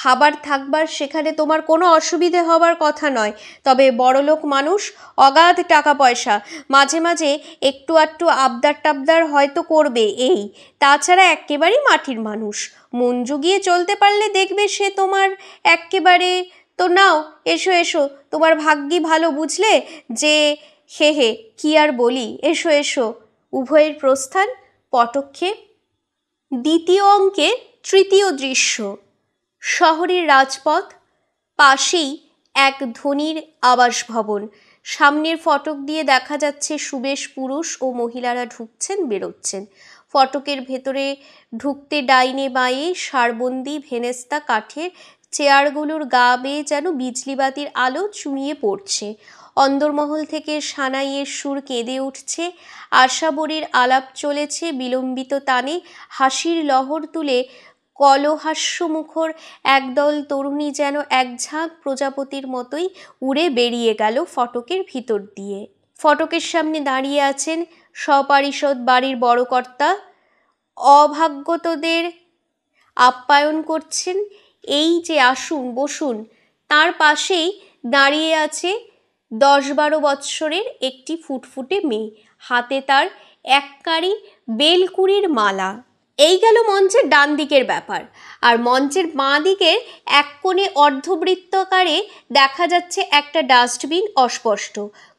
খাবার থাকবার সেখানে তোমার কোনো অসুবিধে হবার কথা নয় তবে বড়লোক মানুষ অগাধ টাকা পয়সা মাঝে মাঝে একটু আটটু আবদার টাবদার হয়তো করবে এই তাছাড়া একেবারেই মাটির মানুষ মন জুগিয়ে চলতে পারলে দেখবে সে তোমার একেবারে তো নাও এসো এসো তোমার ভাগ্যি ভালো বুঝলে যে হে হে কি আর বলি এসো এসো উভয়ের প্রস্থান পটক্ষেপ দ্বিতীয় অঙ্কে তৃতীয় দৃশ্য শহরের রাজপথ পাশেই এক ধনির আবাসভবন সামনের ফটক দিয়ে দেখা যাচ্ছে সুবেশ পুরুষ ও মহিলারা ঢুকছেন বেরোচ্ছেন ফটকের ভেতরে ঢুকতে ডাইনে বাঁয়ে সারবন্দি ভেনেস্তা কাঠের চেয়ারগুলোর গা বেয়ে যেন বিজলিবাতির আলো চুমিয়ে পড়ছে অন্দরমহল থেকে সানাইয়ের সুর কেঁদে উঠছে আশাবরীর আলাপ চলেছে বিলম্বিত তানে হাসির লহর তুলে কলহাস্যমুখর একদল তরুণী যেন এক ঝাঁক প্রজাপতির মতোই উড়ে বেরিয়ে গেল ফটকের ভিতর দিয়ে ফটকের সামনে দাঁড়িয়ে আছেন সপারিষদ বাড়ির বড়কর্তা অভাগ্যতদের আপ্যায়ন করছেন এই যে আসুন বসুন তার পাশেই দাঁড়িয়ে আছে দশ বারো বৎসরের একটি ফুটফুটে মেয়ে হাতে তার এককারি বেলকুড়ির মালা এই গেল মঞ্চের ডান দিকের ব্যাপার আর মঞ্চের বাঁ দিকের এক কোণে অর্ধবৃত্তকারে দেখা যাচ্ছে একটা ডাস্টবিন অস্পষ্ট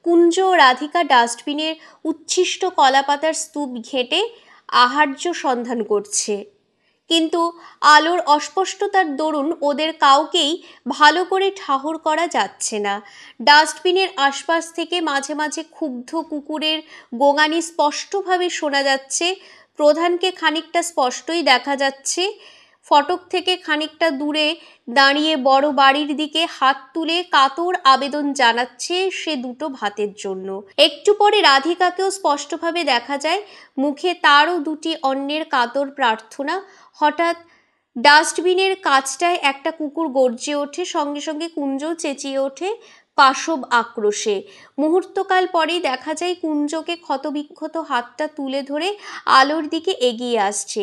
কুঞ্জ ও রাধিকা ডাস্টবিনের উচ্ছিষ্ট কলাপাতার স্তূপ ঘেঁটে আহার্য সন্ধান করছে কিন্তু আলোর অস্পষ্টতার দরুন ওদের কাউকেই ভালো করে ঠাহর করা যাচ্ছে না ডাস্টবিনের আশপাশ থেকে মাঝে মাঝে ক্ষুব্ধ কুকুরের গোঙানি স্পষ্টভাবে শোনা যাচ্ছে প্রধানকে খানিকটা স্পষ্টই দেখা যাচ্ছে ফটক থেকে খানিকটা দূরে দাঁড়িয়ে বড় বাড়ির দিকে হাত তুলে কাতর আবেদন জানাচ্ছে সে দুটো ভাতের জন্য একটু পরে রাধিকাকেও স্পষ্টভাবে দেখা যায় মুখে তারও দুটি অন্যের কাতর প্রার্থনা হঠাৎ ডাস্টবিনের কাজটায় একটা কুকুর গর্জে ওঠে সঙ্গে সঙ্গে কুঞ্জও চেঁচিয়ে ওঠে পাশব আক্রোশে মুহূর্তকাল পরেই দেখা যায় কুঞ্জকে ক্ষতবিক্ষত হাতটা তুলে ধরে আলোর দিকে এগিয়ে আসছে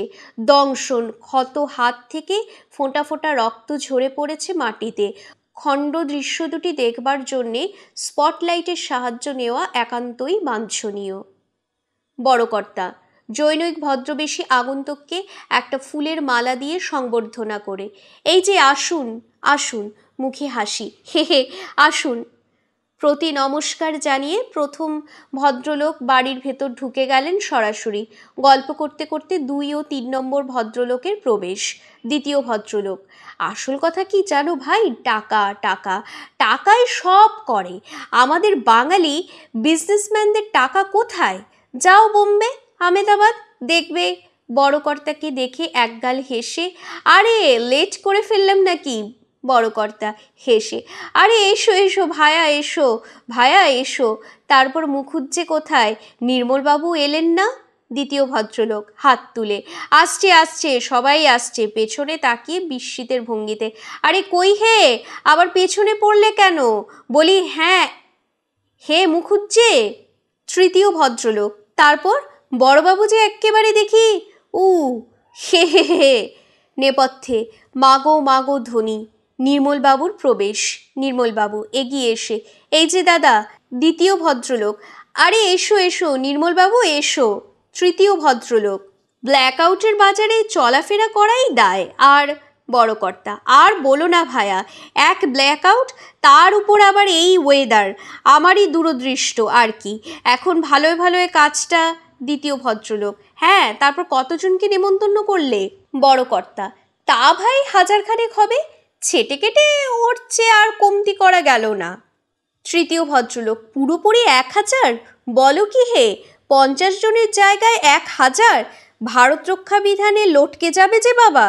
দংশন ক্ষত হাত থেকে ফোঁটা ফোঁটা রক্ত ঝরে পড়েছে মাটিতে খণ্ড দৃশ্য দুটি দেখবার জন্যে স্পটলাইটের সাহায্য নেওয়া একান্তই বাঞ্ছনীয় বড়কর্তা জৈনৈক ভদ্রবেশী আগন্তককে একটা ফুলের মালা দিয়ে সংবর্ধনা করে এই যে আসুন আসুন মুখে হাসি হে হে আসুন প্রতি নমস্কার জানিয়ে প্রথম ভদ্রলোক বাড়ির ভেতর ঢুকে গেলেন সরাসরি গল্প করতে করতে দুই ও তিন নম্বর ভদ্রলোকের প্রবেশ দ্বিতীয় ভদ্রলোক আসল কথা কি জানো ভাই টাকা টাকা টাকায় সব করে আমাদের বাঙালি বিজনেসম্যানদের টাকা কোথায় যাও বোম্বে আমেদাবাদ দেখবে বড় কর্তাকে দেখে একগাল হেসে আরে লেট করে ফেললাম নাকি বড় কর্তা হেসে আরে এসো এসো ভায়া এসো ভায়া এসো তারপর মুখুজ্জে কোথায় নির্মলবাবু এলেন না দ্বিতীয় ভদ্রলোক হাত তুলে আসছে আসছে সবাই আসছে পেছনে তাকিয়ে বিস্মিতের ভঙ্গিতে আরে কই হে আবার পেছনে পড়লে কেন বলি হ্যাঁ হে মুখুজ্জে তৃতীয় ভদ্রলোক তারপর বড়বাবু যে একেবারে দেখি উ হে হে হে নেপথ্যে মাগো মাগো ধনী নির্মলবাবুর প্রবেশ নির্মলবাবু এগিয়ে এসে এই যে দাদা দ্বিতীয় ভদ্রলোক আরে এসো এসো নির্মলবাবু এসো তৃতীয় ভদ্রলোক ব্ল্যাক আউটের বাজারে চলাফেরা করাই দায় আর বড় কর্তা আর বলো না ভায়া এক ব্ল্যাক আউট তার উপর আবার এই ওয়েদার আমারই দূরদৃষ্ট আর কি এখন ভালোয় ভালোয় কাজটা দ্বিতীয় ভদ্রলোক হ্যাঁ তারপর কতজনকে নেমন্তন্ন করলে বড় কর্তা তা ভাই হাজারখানেক হবে ছেটে কেটে ওর চেয়ে আর কমতি করা গেল না তৃতীয় ভদ্রলোক পুরোপুরি এক হাজার বলো কি হে পঞ্চাশ জনের জায়গায় এক হাজার ভারত রক্ষা বিধানে লটকে যাবে যে বাবা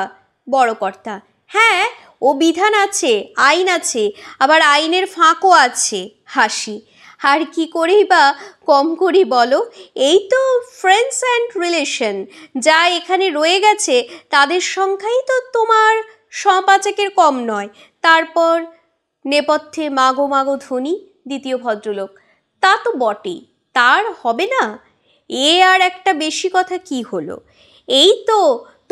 বড় কর্তা হ্যাঁ ও বিধান আছে আইন আছে আবার আইনের ফাঁকও আছে হাসি আর কি করেই বা কম করি বলো এই তো ফ্রেন্ডস অ্যান্ড রিলেশন যা এখানে রয়ে গেছে তাদের সংখ্যাই তো তোমার সপাচকের কম নয় তারপর নেপথ্যে মাগো মাগো ধনী দ্বিতীয় ভদ্রলোক তা তো বটেই তার হবে না এ আর একটা বেশি কথা কি হলো এই তো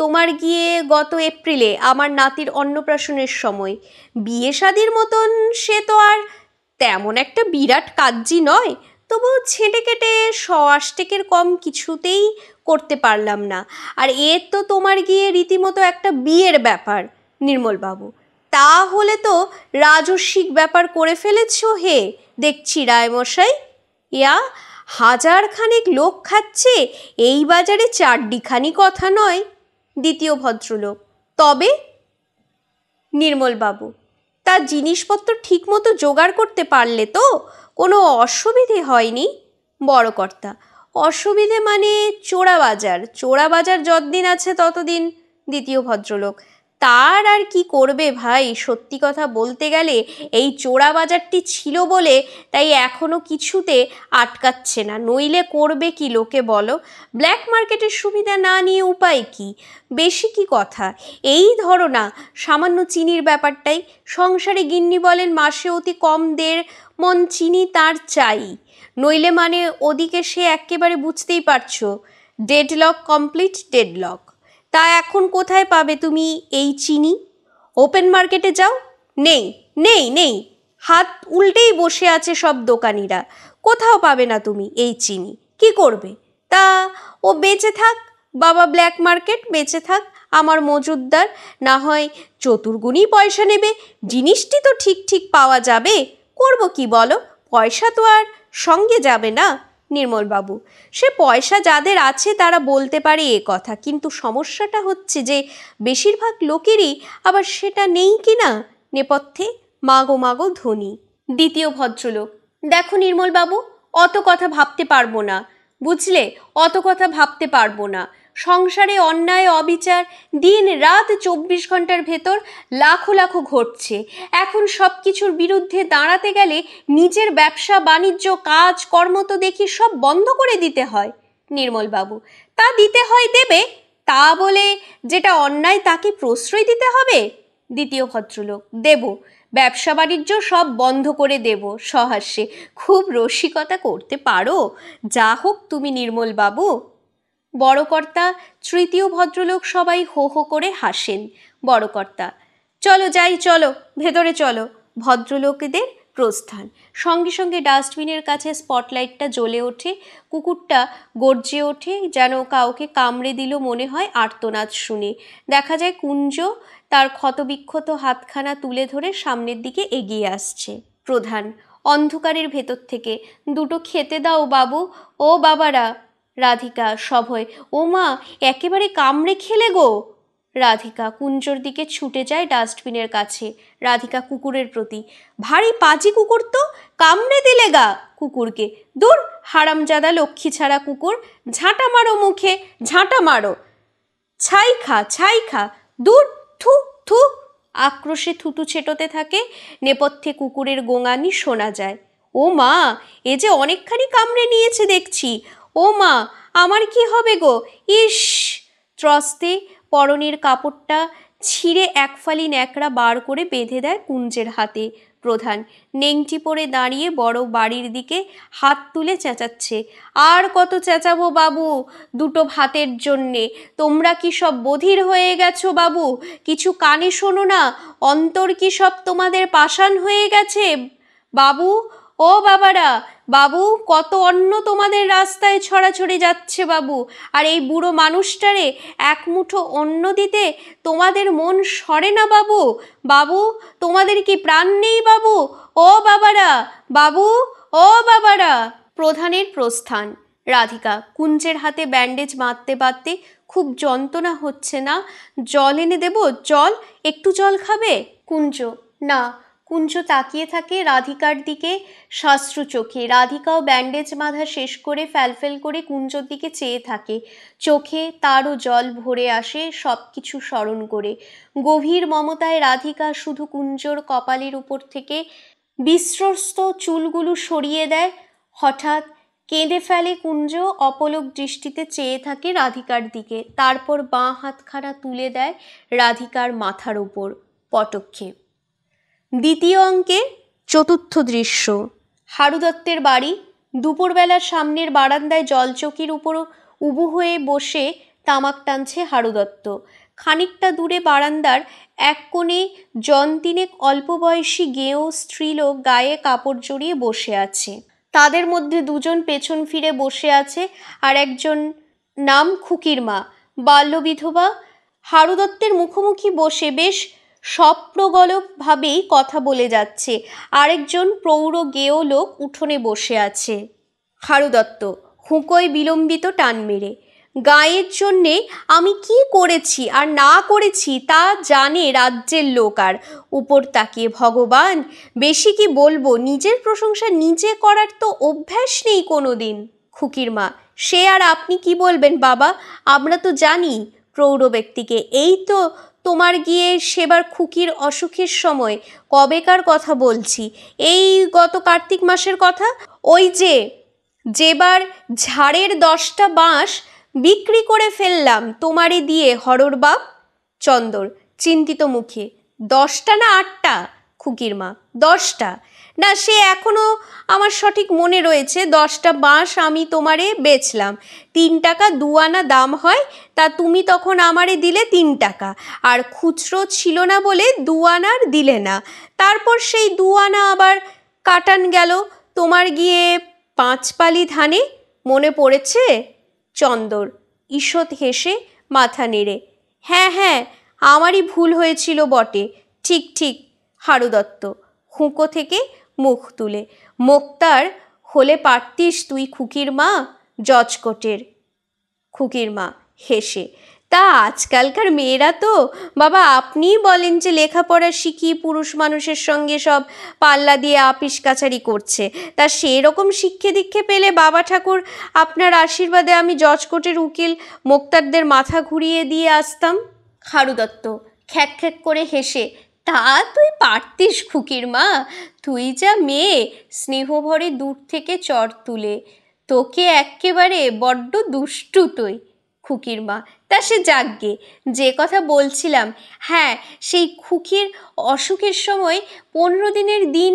তোমার গিয়ে গত এপ্রিলে আমার নাতির অন্নপ্রাশনের সময় বিয়ে শাদির মতন সে তো আর তেমন একটা বিরাট কাজই নয় তবু ছেঁটে কেটে শ আষ্টেকের কম কিছুতেই করতে পারলাম না আর এর তো তোমার গিয়ে রীতিমতো একটা বিয়ের ব্যাপার নির্মলবাবু তাহলে তো রাজস্বিক ব্যাপার করে ফেলেছ হে দেখছি রায়মশাই ইয়া হাজার খানেক লোক খাচ্ছে এই বাজারে চারডিখানি কথা নয় দ্বিতীয় ভদ্রলোক তবে নির্মলবাবু তা জিনিসপত্র ঠিকমতো জোগাড় করতে পারলে তো কোনো অসুবিধে হয়নি বড় কর্তা অসুবিধে মানে চোরা বাজার চোরা বাজার যতদিন আছে ততদিন দ্বিতীয় ভদ্রলোক তার আর কি করবে ভাই সত্যি কথা বলতে গেলে এই চোরা বাজারটি ছিল বলে তাই এখনও কিছুতে আটকাচ্ছে না নইলে করবে কি লোকে বলো ব্ল্যাক মার্কেটের সুবিধা না নিয়ে উপায় কি বেশি কি কথা এই ধরনা সামান্য চিনির ব্যাপারটাই সংসারে গিন্নি বলেন মাসে অতি কম দেড় মন চিনি তার চাই নইলে মানে ওদিকে সে একেবারে বুঝতেই পারছো ডেডলক কমপ্লিট ডেডলক তা এখন কোথায় পাবে তুমি এই চিনি ওপেন মার্কেটে যাও নেই নেই নেই হাত উল্টেই বসে আছে সব দোকানিরা কোথাও পাবে না তুমি এই চিনি কি করবে তা ও বেঁচে থাক বাবা ব্ল্যাক মার্কেট বেঁচে থাক আমার মজুদ্দার না হয় চতুর্গুণই পয়সা নেবে জিনিসটি তো ঠিক ঠিক পাওয়া যাবে করব কি বলো পয়সা তো আর সঙ্গে যাবে না নির্মলবাবু সে পয়সা যাদের আছে তারা বলতে পারে এ কথা কিন্তু সমস্যাটা হচ্ছে যে বেশিরভাগ লোকেরই আবার সেটা নেই কি না নেপথ্যে মাগো মাগো ধনী দ্বিতীয় ভদ্রলোক দেখো নির্মলবাবু অত কথা ভাবতে পারবো না বুঝলে অত কথা ভাবতে পারবো না সংসারে অন্যায় অবিচার দিন রাত চব্বিশ ঘন্টার ভেতর লাখো লাখো ঘটছে এখন সব কিছুর বিরুদ্ধে দাঁড়াতে গেলে নিজের ব্যবসা বাণিজ্য কাজ কর্ম তো দেখি সব বন্ধ করে দিতে হয় নির্মলবাবু তা দিতে হয় দেবে তা বলে যেটা অন্যায় তাকে প্রশ্রয় দিতে হবে দ্বিতীয় ভদ্রলোক দেব ব্যবসা বাণিজ্য সব বন্ধ করে দেব সহাস্যে খুব রসিকতা করতে পারো যা হোক তুমি নির্মলবাবু বড়কর্তা তৃতীয় ভদ্রলোক সবাই হো হো করে হাসেন বড়কর্তা চলো যাই চলো ভেতরে চলো ভদ্রলোকদের প্রস্থান সঙ্গে সঙ্গে ডাস্টবিনের কাছে স্পটলাইটটা জ্বলে ওঠে কুকুরটা গর্জে ওঠে যেন কাউকে কামড়ে দিল মনে হয় আর্তনাদ শুনে দেখা যায় কুঞ্জ তার ক্ষতবিক্ষত হাতখানা তুলে ধরে সামনের দিকে এগিয়ে আসছে প্রধান অন্ধকারের ভেতর থেকে দুটো খেতে দাও বাবু ও বাবারা রাধিকা সভয় ও মা একেবারে কামড়ে খেলে গো রাধিকা কুঞ্জোর দিকে ছুটে যায় ডাস্টবিনের কাছে রাধিকা কুকুরের প্রতি ভারী পাজি কুকুর তো কামড়ে দিলে গা কুকুরকে দূর হারামজাদা লক্ষ্মী ছাড়া কুকুর ঝাঁটা মারো মুখে ঝাঁটা মারো ছাই খা ছাই খা দূর থু থু আক্রোশে থুতু ছেটোতে থাকে নেপথ্যে কুকুরের গোঙানি শোনা যায় ও মা এ যে অনেকখানি কামড়ে নিয়েছে দেখছি ও মা আমার কি হবে গো ইস ত্রস্তে পরনের কাপড়টা ছিঁড়ে একফালি ন্যাকড়া বার করে বেঁধে দেয় কুঞ্জের হাতে প্রধান নেংটি পরে দাঁড়িয়ে বড় বাড়ির দিকে হাত তুলে চেঁচাচ্ছে আর কত চেঁচাবো বাবু দুটো ভাতের জন্যে তোমরা কি সব বধির হয়ে গেছো বাবু কিছু কানে শোনো না অন্তর কি সব তোমাদের পাষাণ হয়ে গেছে বাবু ও বাবারা বাবু কত অন্য তোমাদের রাস্তায় ছড়াছড়ি যাচ্ছে বাবু আর এই বুড়ো মানুষটারে এক মুঠো অন্ন দিতে তোমাদের মন সরে না বাবু বাবু তোমাদের কি প্রাণ নেই বাবু ও বাবারা বাবু ও বাবারা প্রধানের প্রস্থান রাধিকা কুঞ্জের হাতে ব্যান্ডেজ মারতে বাঁধতে খুব যন্ত্রণা হচ্ছে না জল এনে দেব জল একটু জল খাবে কুঞ্জ না কুঞ্জ তাকিয়ে থাকে রাধিকার দিকে সাশ্রু চোখে রাধিকাও ব্যান্ডেজ বাঁধা শেষ করে ফ্যালফেল করে কুঞ্জর দিকে চেয়ে থাকে চোখে তারও জল ভরে আসে সব কিছু স্মরণ করে গভীর মমতায় রাধিকা শুধু কুঞ্জর কপালের উপর থেকে বিশ্রস্ত চুলগুলো সরিয়ে দেয় হঠাৎ কেঁদে ফেলে কুঞ্জ অপলক দৃষ্টিতে চেয়ে থাকে রাধিকার দিকে তারপর বাঁ হাতখানা তুলে দেয় রাধিকার মাথার ওপর পটক্ষেপ দ্বিতীয় অঙ্কে চতুর্থ দৃশ্য হারু দত্তের বাড়ি দুপুরবেলা সামনের বারান্দায় জলচকির উপর উবু হয়ে বসে তামাক টানছে হারু দত্ত খানিকটা দূরে বারান্দার এক কোণে জন তিনেক বয়সী গেয়েও স্ত্রীলোক গায়ে কাপড় জড়িয়ে বসে আছে তাদের মধ্যে দুজন পেছন ফিরে বসে আছে আর একজন নাম খুকির মা বাল্যবিধবা হারুদত্তের মুখোমুখি বসে বেশ সপ্রগলভভাবেই কথা বলে যাচ্ছে আরেকজন প্রৌঢ় গেয় লোক উঠোনে বসে আছে হারু দত্ত হুঁকোয় বিলম্বিত টান মেরে গায়ের জন্যে আমি কি করেছি আর না করেছি তা জানে রাজ্যের লোক আর উপর তাকিয়ে ভগবান বেশি কি বলবো নিজের প্রশংসা নিজে করার তো অভ্যাস নেই কোনো দিন খুকির মা সে আর আপনি কি বলবেন বাবা আমরা তো জানি প্রৌঢ় ব্যক্তিকে এই তো তোমার গিয়ে সেবার খুকির অসুখের সময় কবেকার কথা বলছি এই গত কার্তিক মাসের কথা ওই যে যেবার ঝাড়ের দশটা বাঁশ বিক্রি করে ফেললাম তোমারে দিয়ে হরর বাপ চন্দর চিন্তিত মুখে দশটা না আটটা খুকির মা দশটা না সে এখনও আমার সঠিক মনে রয়েছে দশটা বাঁশ আমি তোমারে বেচলাম তিন টাকা দু আনা দাম হয় তা তুমি তখন আমারে দিলে তিন টাকা আর খুচরো ছিল না বলে দু আনার দিলে না তারপর সেই দু আনা আবার কাটান গেল তোমার গিয়ে পাঁচ পালি ধানে মনে পড়েছে চন্দর ঈষৎ হেসে মাথা নেড়ে হ্যাঁ হ্যাঁ আমারই ভুল হয়েছিল বটে ঠিক ঠিক হারু দত্ত হুঁকো থেকে মুখ তুলে মোক্তার হলে পারতিস তুই খুকির মা জজকোটের খুকির মা হেসে তা আজকালকার মেয়েরা তো বাবা আপনিই বলেন যে লেখাপড়া শিখি পুরুষ মানুষের সঙ্গে সব পাল্লা দিয়ে আপিস কাছারি করছে তা সেরকম শিক্ষে দীক্ষে পেলে বাবা ঠাকুর আপনার আশীর্বাদে আমি জজকোটের উকিল মোক্তারদের মাথা ঘুরিয়ে দিয়ে আসতাম খারু দত্ত খ্যাক খ্যাক করে হেসে তা তুই পারতিস খুকির মা তুই যা মেয়ে স্নেহভরে দূর থেকে চর তুলে তোকে এক্কেবারে বড্ড দুষ্টু তুই খুকির মা তা সে যাগ্যে যে কথা বলছিলাম হ্যাঁ সেই খুকির অসুখের সময় পনেরো দিনের দিন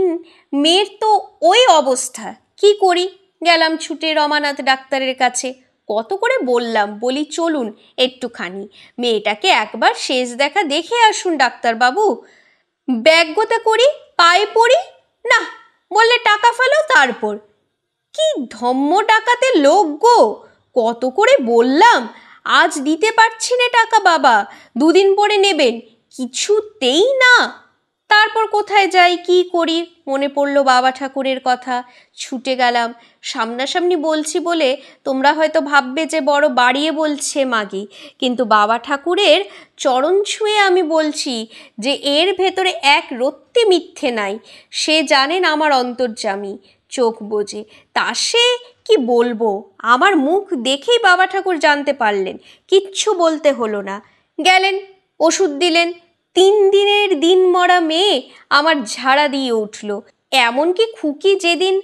মেয়ের তো ওই অবস্থা কি করি গেলাম ছুটে রমানাথ ডাক্তারের কাছে কত করে বললাম বলি চলুন একটুখানি মেয়েটাকে একবার শেষ দেখা দেখে আসুন ডাক্তারবাবু ব্যাগ্যতা করি পায়ে পড়ি না বললে টাকা ফেলো তারপর কি ধম্ম টাকাতে লোক গো কত করে বললাম আজ দিতে পারছি না টাকা বাবা দুদিন পরে নেবেন কিছুতেই না তারপর কোথায় যাই কি করি মনে পড়লো বাবা ঠাকুরের কথা ছুটে গেলাম সামনাসামনি বলছি বলে তোমরা হয়তো ভাববে যে বড় বাড়িয়ে বলছে মাগি কিন্তু বাবা ঠাকুরের চরণ ছুঁয়ে আমি বলছি যে এর ভেতরে এক রত্তি মিথ্যে নাই সে জানেন আমার অন্তর্জামী চোখ বোঝে তা সে কি বলবো আমার মুখ দেখেই বাবা ঠাকুর জানতে পারলেন কিচ্ছু বলতে হলো না গেলেন ওষুধ দিলেন তিন দিনের দিন মরা মেয়ে আমার ঝাড়া দিয়ে উঠল এমনকি খুকি যেদিন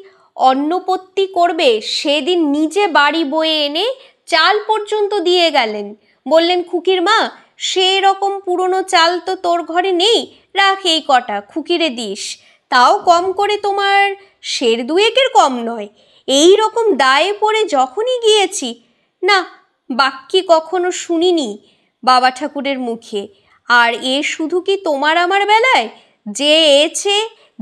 অন্নপত্তি করবে সেদিন নিজে বাড়ি বয়ে এনে চাল পর্যন্ত দিয়ে গেলেন বললেন খুকির মা সেই রকম পুরনো চাল তো তোর ঘরে নেই রাখ এই কটা খুকিরে দিস তাও কম করে তোমার সের দুয়েকের কম নয় এই রকম দায়ে পড়ে যখনই গিয়েছি না বাক্যি কখনো শুনিনি বাবা ঠাকুরের মুখে আর এ শুধু কি তোমার আমার বেলায় যে এছে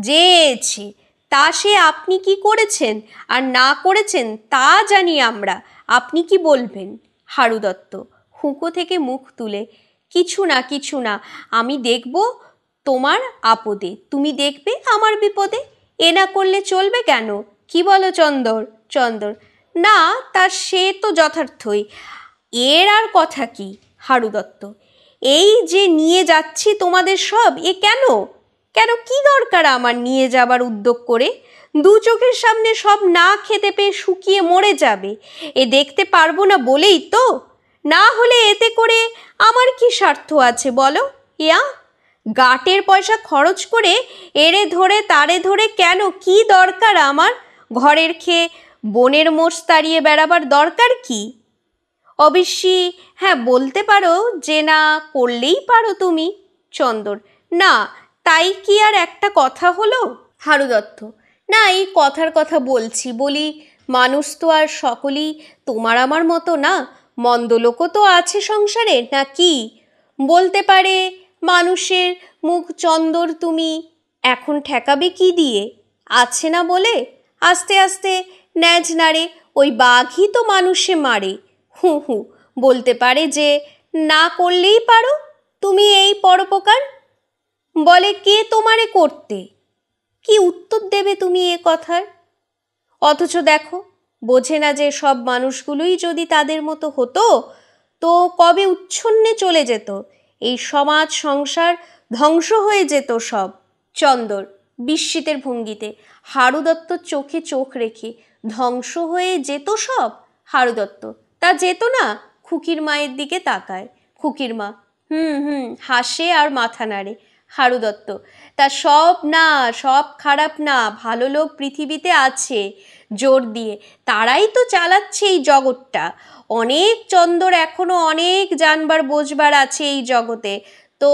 যে এছে তা সে আপনি কি করেছেন আর না করেছেন তা জানি আমরা আপনি কি বলবেন হারু দত্ত হুঁকো থেকে মুখ তুলে কিছু না কিছু না আমি দেখব তোমার আপদে তুমি দেখবে আমার বিপদে এ না করলে চলবে কেন কি বলো চন্দর চন্দর না তা সে তো যথার্থই এর আর কথা কি হারু দত্ত এই যে নিয়ে যাচ্ছি তোমাদের সব এ কেন কেন কি দরকার আমার নিয়ে যাবার উদ্যোগ করে দু চোখের সামনে সব না খেতে পেয়ে শুকিয়ে মরে যাবে এ দেখতে পারবো না বলেই তো না হলে এতে করে আমার কি স্বার্থ আছে বলো ইয়া গাটের পয়সা খরচ করে এড়ে ধরে তারে ধরে কেন কি দরকার আমার ঘরের খেয়ে বনের মোষ তাড়িয়ে বেড়াবার দরকার কি অবশ্যই হ্যাঁ বলতে পারো যে না করলেই পারো তুমি চন্দর না তাই কি আর একটা কথা হলো হারু দত্ত না এই কথার কথা বলছি বলি মানুষ তো আর সকলেই তোমার আমার মতো না মন্দলোকও তো আছে সংসারে না কি বলতে পারে মানুষের মুখ চন্দর তুমি এখন ঠেকাবে কি দিয়ে আছে না বলে আস্তে আস্তে ন্যাজ নাড়ে ওই বাঘই তো মানুষে মারে হু হু বলতে পারে যে না করলেই পারো তুমি এই পরোপকার বলে কে তোমারে করতে কি উত্তর দেবে তুমি এ কথার অথচ দেখো বোঝে না যে সব মানুষগুলোই যদি তাদের মতো হতো তো কবে উচ্ছন্নে চলে যেত এই সমাজ সংসার ধ্বংস হয়ে যেত সব চন্দর বিস্মিতের ভঙ্গিতে হারু দত্তর চোখে চোখ রেখে ধ্বংস হয়ে যেত সব হারুদত্ত তা যেত না খুকির মায়ের দিকে তাকায় খুকির মা হুম হুম হাসে আর মাথা নাড়ে হারু দত্ত তা সব না সব খারাপ না ভালো লোক পৃথিবীতে আছে জোর দিয়ে তারাই তো চালাচ্ছে এই জগৎটা অনেক চন্দর এখনো অনেক জানবার বোঝবার আছে এই জগতে তো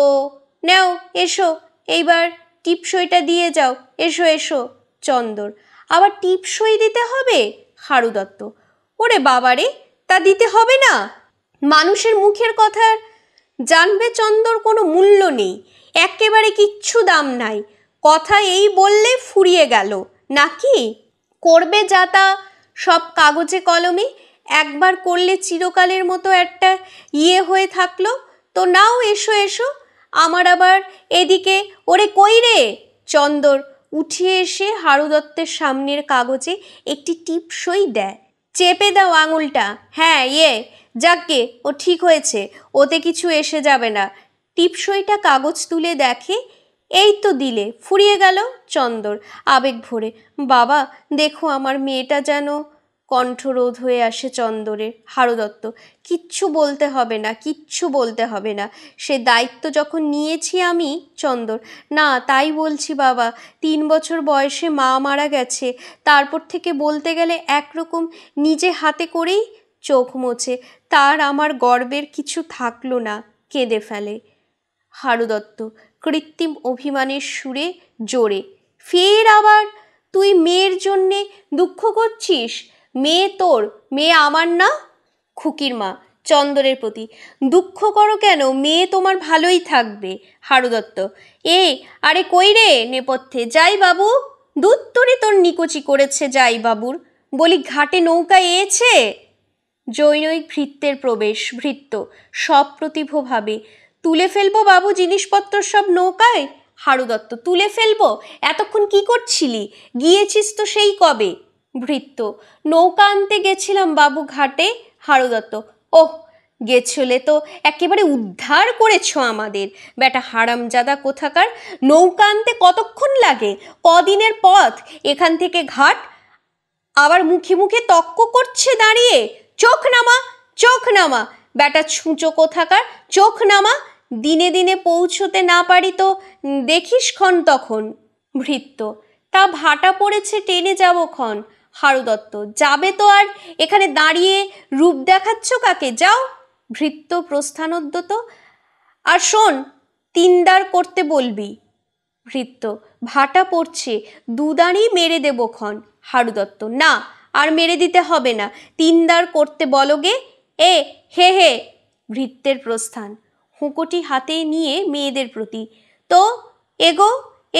নাও এসো এইবার টিপসইটা দিয়ে যাও এসো এসো চন্দর আবার টিপসই দিতে হবে হারু দত্ত ওরে বাবারে তা দিতে হবে না মানুষের মুখের কথার জানবে চন্দর কোনো মূল্য নেই একেবারে কিচ্ছু দাম নাই কথা এই বললে ফুরিয়ে গেল নাকি করবে যা তা সব কাগজে কলমে একবার করলে চিরকালের মতো একটা ইয়ে হয়ে থাকলো তো নাও এসো এসো আমার আবার এদিকে ওরে কই রে চন্দর উঠিয়ে এসে হারু দত্তের সামনের কাগজে একটি টিপসই দেয় চেপে দাও আঙুলটা হ্যাঁ ইয়ে গে ও ঠিক হয়েছে ওতে কিছু এসে যাবে না টিপসইটা কাগজ তুলে দেখে এই তো দিলে ফুরিয়ে গেল চন্দর আবেগ ভরে বাবা দেখো আমার মেয়েটা যেন কণ্ঠরোধ হয়ে আসে চন্দরের হারদত্ত কিচ্ছু বলতে হবে না কিচ্ছু বলতে হবে না সে দায়িত্ব যখন নিয়েছি আমি চন্দর না তাই বলছি বাবা তিন বছর বয়সে মা মারা গেছে তারপর থেকে বলতে গেলে একরকম নিজে হাতে করেই চোখ মোছে তার আমার গর্বের কিছু থাকলো না কেঁদে ফেলে হারুদত্ত কৃত্রিম অভিমানের সুরে জোরে ফের আবার তুই মেয়ের জন্যে দুঃখ করছিস মেয়ে তোর মেয়ে আমার না খুকির মা চন্দনের প্রতি দুঃখ করো কেন মেয়ে তোমার ভালোই থাকবে হারুদত্ত এ আরে কই রে নেপথ্যে যাই বাবু দুধ তোরে তোর নিকুচি করেছে যাই বাবুর বলি ঘাটে নৌকা এয়েছে জৈনৈক ভৃত্যের প্রবেশ ভৃত্য প্রতিভাবে তুলে ফেলবো বাবু জিনিসপত্র সব নৌকায় হারুদত্ত তুলে ফেলবো এতক্ষণ কি করছিলি গিয়েছিস তো সেই কবে ভৃত্য নৌকা আনতে গেছিলাম বাবু ঘাটে হারদত্ত ওহ গেছলে তো একেবারে উদ্ধার করেছ আমাদের বেটা হারামজাদা কোথাকার নৌকা আনতে কতক্ষণ লাগে কদিনের পথ এখান থেকে ঘাট আবার মুখে মুখে তক্ক করছে দাঁড়িয়ে চোখ নামা চোখ নামা বেটা ছুঁচো কোথাকার চোখ নামা দিনে দিনে পৌঁছতে না পারি তো দেখিস ক্ষণ তখন ভৃত্য তা ভাটা পড়েছে টেনে যাবো ক্ষণ হারু দত্ত যাবে তো আর এখানে দাঁড়িয়ে রূপ দেখাচ্ছ কাকে যাও ভৃত্য প্রস্থানোদ্যত আর শোন তিনদার করতে বলবি ভৃত্য ভাটা পড়ছে দুদাঁড়ি মেরে দেব ক্ষণ হারু দত্ত না আর মেরে দিতে হবে না তিনদার করতে গে এ হে হে ভৃত্যের প্রস্থান হুঁকোটি হাতে নিয়ে মেয়েদের প্রতি তো এগো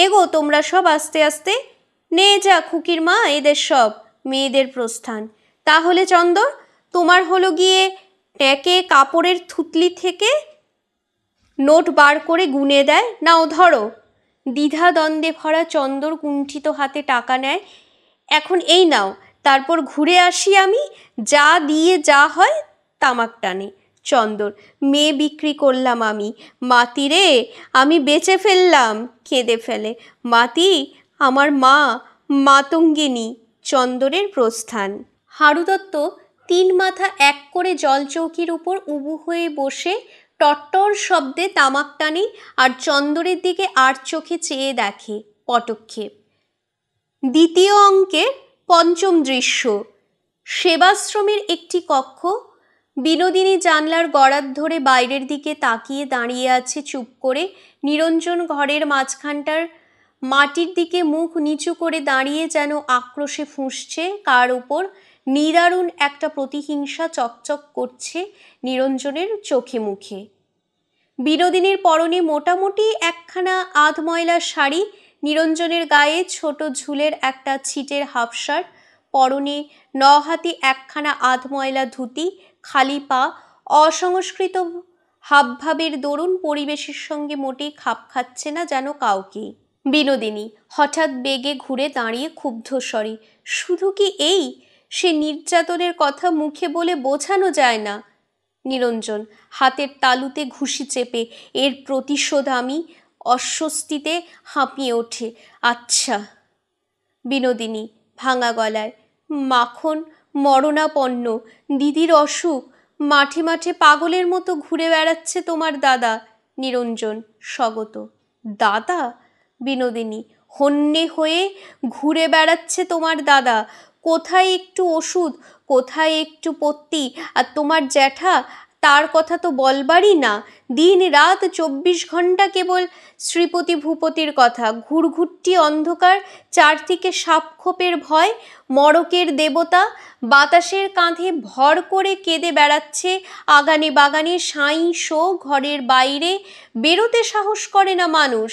এগো তোমরা সব আস্তে আস্তে নে যা খুকির মা এদের সব মেয়েদের প্রস্থান তাহলে চন্দর তোমার হলো গিয়ে ট্যাঁকে কাপড়ের থুতলি থেকে নোট বার করে গুনে দেয় নাও ধরো দ্বিধা দ্বন্দ্বে ভরা চন্দর কুণ্ঠিত হাতে টাকা নেয় এখন এই নাও তারপর ঘুরে আসি আমি যা দিয়ে যা হয় তামাক টানে চন্দর মেয়ে বিক্রি করলাম আমি মাতি রে আমি বেচে ফেললাম কেঁদে ফেলে মাতি আমার মা মাতঙ্গিনী চন্দনের প্রস্থান হারুদত্ত তিন মাথা এক করে জলচৌকির উপর উবু হয়ে বসে টট্টর শব্দে তামাক টানে আর চন্দরের দিকে আর চোখে চেয়ে দেখে পটক্ষেপ দ্বিতীয় অঙ্কে পঞ্চম দৃশ্য সেবাশ্রমের একটি কক্ষ বিনোদিনী জানলার গড়াত ধরে বাইরের দিকে তাকিয়ে দাঁড়িয়ে আছে চুপ করে নিরঞ্জন ঘরের মাঝখানটার মাটির দিকে মুখ নিচু করে দাঁড়িয়ে যেন আক্রোশে ফুঁসছে কার উপর নিদারুণ একটা প্রতিহিংসা চকচক করছে নিরঞ্জনের চোখে মুখে বিনোদিনীর পরনে মোটামুটি একখানা আধময়লা শাড়ি নিরঞ্জনের গায়ে ছোট ঝুলের একটা ছিটের হাফশার্ট পরনে নহাতি একখানা আধময়লা ধুতি খালি পা অসংস্কৃত হাবভাবের দরুণ পরিবেশের সঙ্গে মোটেই খাপ খাচ্ছে না যেন কাউকেই বিনোদিনী হঠাৎ বেগে ঘুরে দাঁড়িয়ে ক্ষুব্ধ স্বরে শুধু কি এই সে নির্যাতনের কথা মুখে বলে বোঝানো যায় না নিরঞ্জন হাতের তালুতে ঘুষি চেপে এর প্রতিশোধ আমি অস্বস্তিতে হাঁপিয়ে ওঠে আচ্ছা বিনোদিনী ভাঙা গলায় মাখন মরণাপন্ন দিদির অসুখ মাঠে মাঠে পাগলের মতো ঘুরে বেড়াচ্ছে তোমার দাদা নিরঞ্জন স্বগত দাদা বিনোদিনী হন্যে হয়ে ঘুরে বেড়াচ্ছে তোমার দাদা কোথায় একটু ওষুধ কোথায় একটু পত্তি আর তোমার জ্যাঠা তার কথা তো বলবারই না দিন রাত চব্বিশ ঘন্টা কেবল শ্রীপতি ভূপতির কথা ঘুরঘুরটি অন্ধকার চারদিকে সাপখোপের ভয় মরকের দেবতা বাতাসের কাঁধে ভর করে কেঁদে বেড়াচ্ছে আগানে বাগানে সাঁই শো ঘরের বাইরে বেরোতে সাহস করে না মানুষ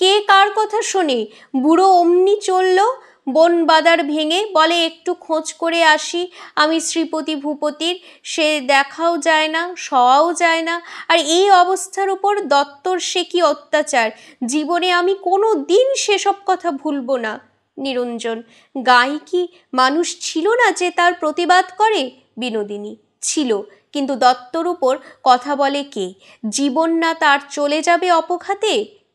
কে কার কথা শোনে বুড়ো অমনি চলল বন বাদার ভেঙে বলে একটু খোঁজ করে আসি আমি শ্রীপতি ভূপতির সে দেখাও যায় না শওয়াও যায় না আর এই অবস্থার উপর দত্তর সে কি অত্যাচার জীবনে আমি কোনো দিন সেসব কথা ভুলব না নিরঞ্জন গায়ে কি মানুষ ছিল না যে তার প্রতিবাদ করে বিনোদিনী ছিল কিন্তু দত্তর উপর কথা বলে কে জীবন না তার চলে যাবে অপঘাতে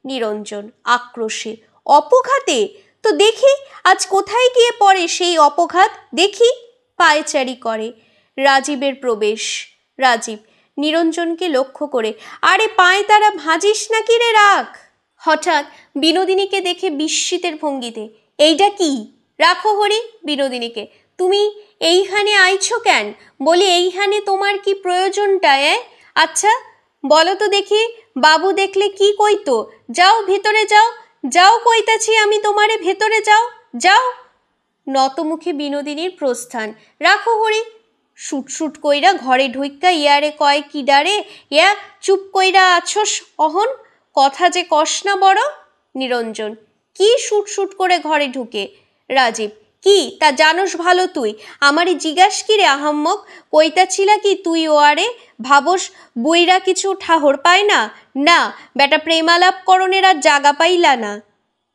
নিরঞ্জন আক্রোশে অপঘাতে তো দেখি আজ কোথায় গিয়ে পড়ে সেই অপঘাত দেখি পায়চারি করে রাজীবের প্রবেশ রাজীব নিরঞ্জনকে লক্ষ্য করে আরে পায়ে তারা ভাজিস না কি রে রাখ হঠাৎ বিনোদিনীকে দেখে বিস্মিতের ভঙ্গিতে এইটা কি রাখো হরি বিনোদিনীকে তুমি এইখানে আইছো কেন বলি এইখানে তোমার কি প্রয়োজনটা আচ্ছা বলো তো দেখি বাবু দেখলে কি কইতো যাও ভেতরে যাও যাও কইতাছি আমি তোমারে ভেতরে যাও যাও নতমুখে বিনোদিনীর প্রস্থান রাখো হরি শুটশুট কইরা ঘরে ঢুইকা ইয়ারে কয় কিডারে ইয়া চুপ কইরা আছস অহন কথা যে কষ না বড় নিরঞ্জন কি শুটশুট করে ঘরে ঢুকে রাজীব কি তা জানস ভালো তুই আমারই জিজ্ঞাস কি কিরে আহাম্মক কইতাছিলা কি তুই ও আরে ভাবস বইরা কিছু ঠাহর পায় না না বেটা প্রেমালাপ করণের আর জাগা পাইলা না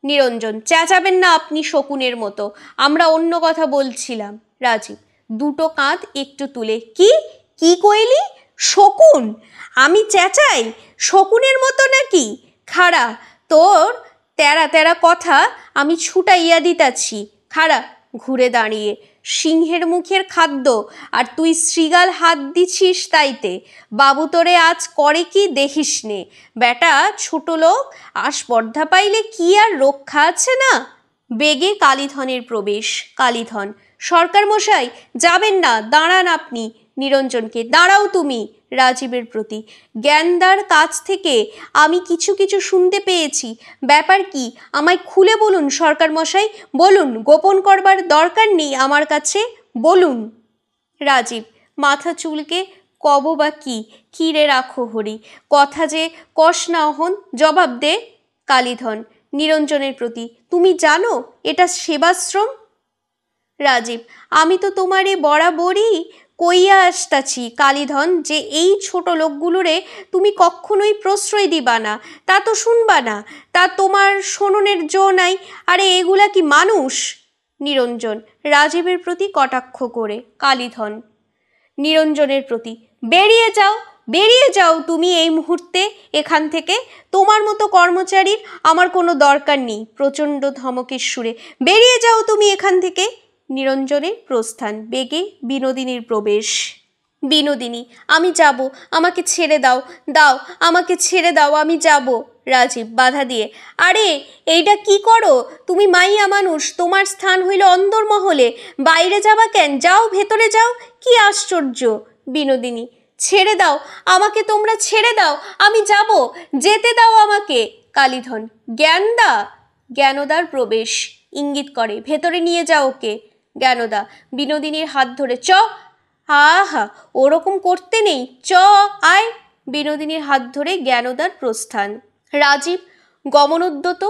নিরঞ্জন চেঁচাবেন না আপনি শকুনের মতো আমরা অন্য কথা বলছিলাম রাজীব দুটো কাঁধ একটু তুলে কি কি কইলি শকুন আমি চেঁচাই শকুনের মতো নাকি খাড়া তোর তেরা তেরা কথা আমি ছুটাইয়া দিতাছি খাড়া ঘুরে দাঁড়িয়ে সিংহের মুখের খাদ্য আর তুই শ্রীগাল হাত দিছিস তাইতে বাবু তোরে আজ করে কি দেখিস নে বেটা ছোট লোক আর স্পর্ধা পাইলে কি আর রক্ষা আছে না বেগে কালীধনের প্রবেশ কালীধন সরকার মশাই যাবেন না দাঁড়ান আপনি নিরঞ্জনকে দাঁড়াও তুমি রাজীবের প্রতি জ্ঞানদার কাছ থেকে আমি কিছু কিছু শুনতে পেয়েছি ব্যাপার কি আমায় খুলে বলুন সরকার মশাই বলুন গোপন করবার দরকার নেই আমার কাছে বলুন রাজীব মাথা চুলকে কব বা কি কিরে রাখো হরি কথা যে কষ না হন জবাব দে কালীধন নিরঞ্জনের প্রতি তুমি জানো এটা সেবাশ্রম রাজীব আমি তো তোমারে বরাবরই কইয়া আসতাছি কালীধন যে এই ছোট লোকগুলোরে তুমি কখনোই প্রশ্রয় দিবা না তা তো শুনবা না তা তোমার শোননের জো নাই আরে এগুলা কি মানুষ নিরঞ্জন রাজীবের প্রতি কটাক্ষ করে কালীধন নিরঞ্জনের প্রতি বেরিয়ে যাও বেরিয়ে যাও তুমি এই মুহূর্তে এখান থেকে তোমার মতো কর্মচারীর আমার কোনো দরকার নেই প্রচণ্ড ধমকের সুরে বেরিয়ে যাও তুমি এখান থেকে নিরঞ্জনের প্রস্থান বেগে বিনোদিনীর প্রবেশ বিনোদিনী আমি যাব আমাকে ছেড়ে দাও দাও আমাকে ছেড়ে দাও আমি যাব রাজীব বাধা দিয়ে আরে এইটা কি করো তুমি মাইয়া মানুষ তোমার স্থান হইল অন্দরমহলে বাইরে যাবা কেন যাও ভেতরে যাও কি আশ্চর্য বিনোদিনী ছেড়ে দাও আমাকে তোমরা ছেড়ে দাও আমি যাব যেতে দাও আমাকে কালীধন জ্ঞানদা জ্ঞানদার প্রবেশ ইঙ্গিত করে ভেতরে নিয়ে যাও ওকে জ্ঞানদা বিনোদিনীর হাত ধরে চ হা হা ওরকম করতে নেই চ আয় বিনোদিনীর হাত ধরে জ্ঞানদার প্রস্থান রাজীব গমনোদ্যত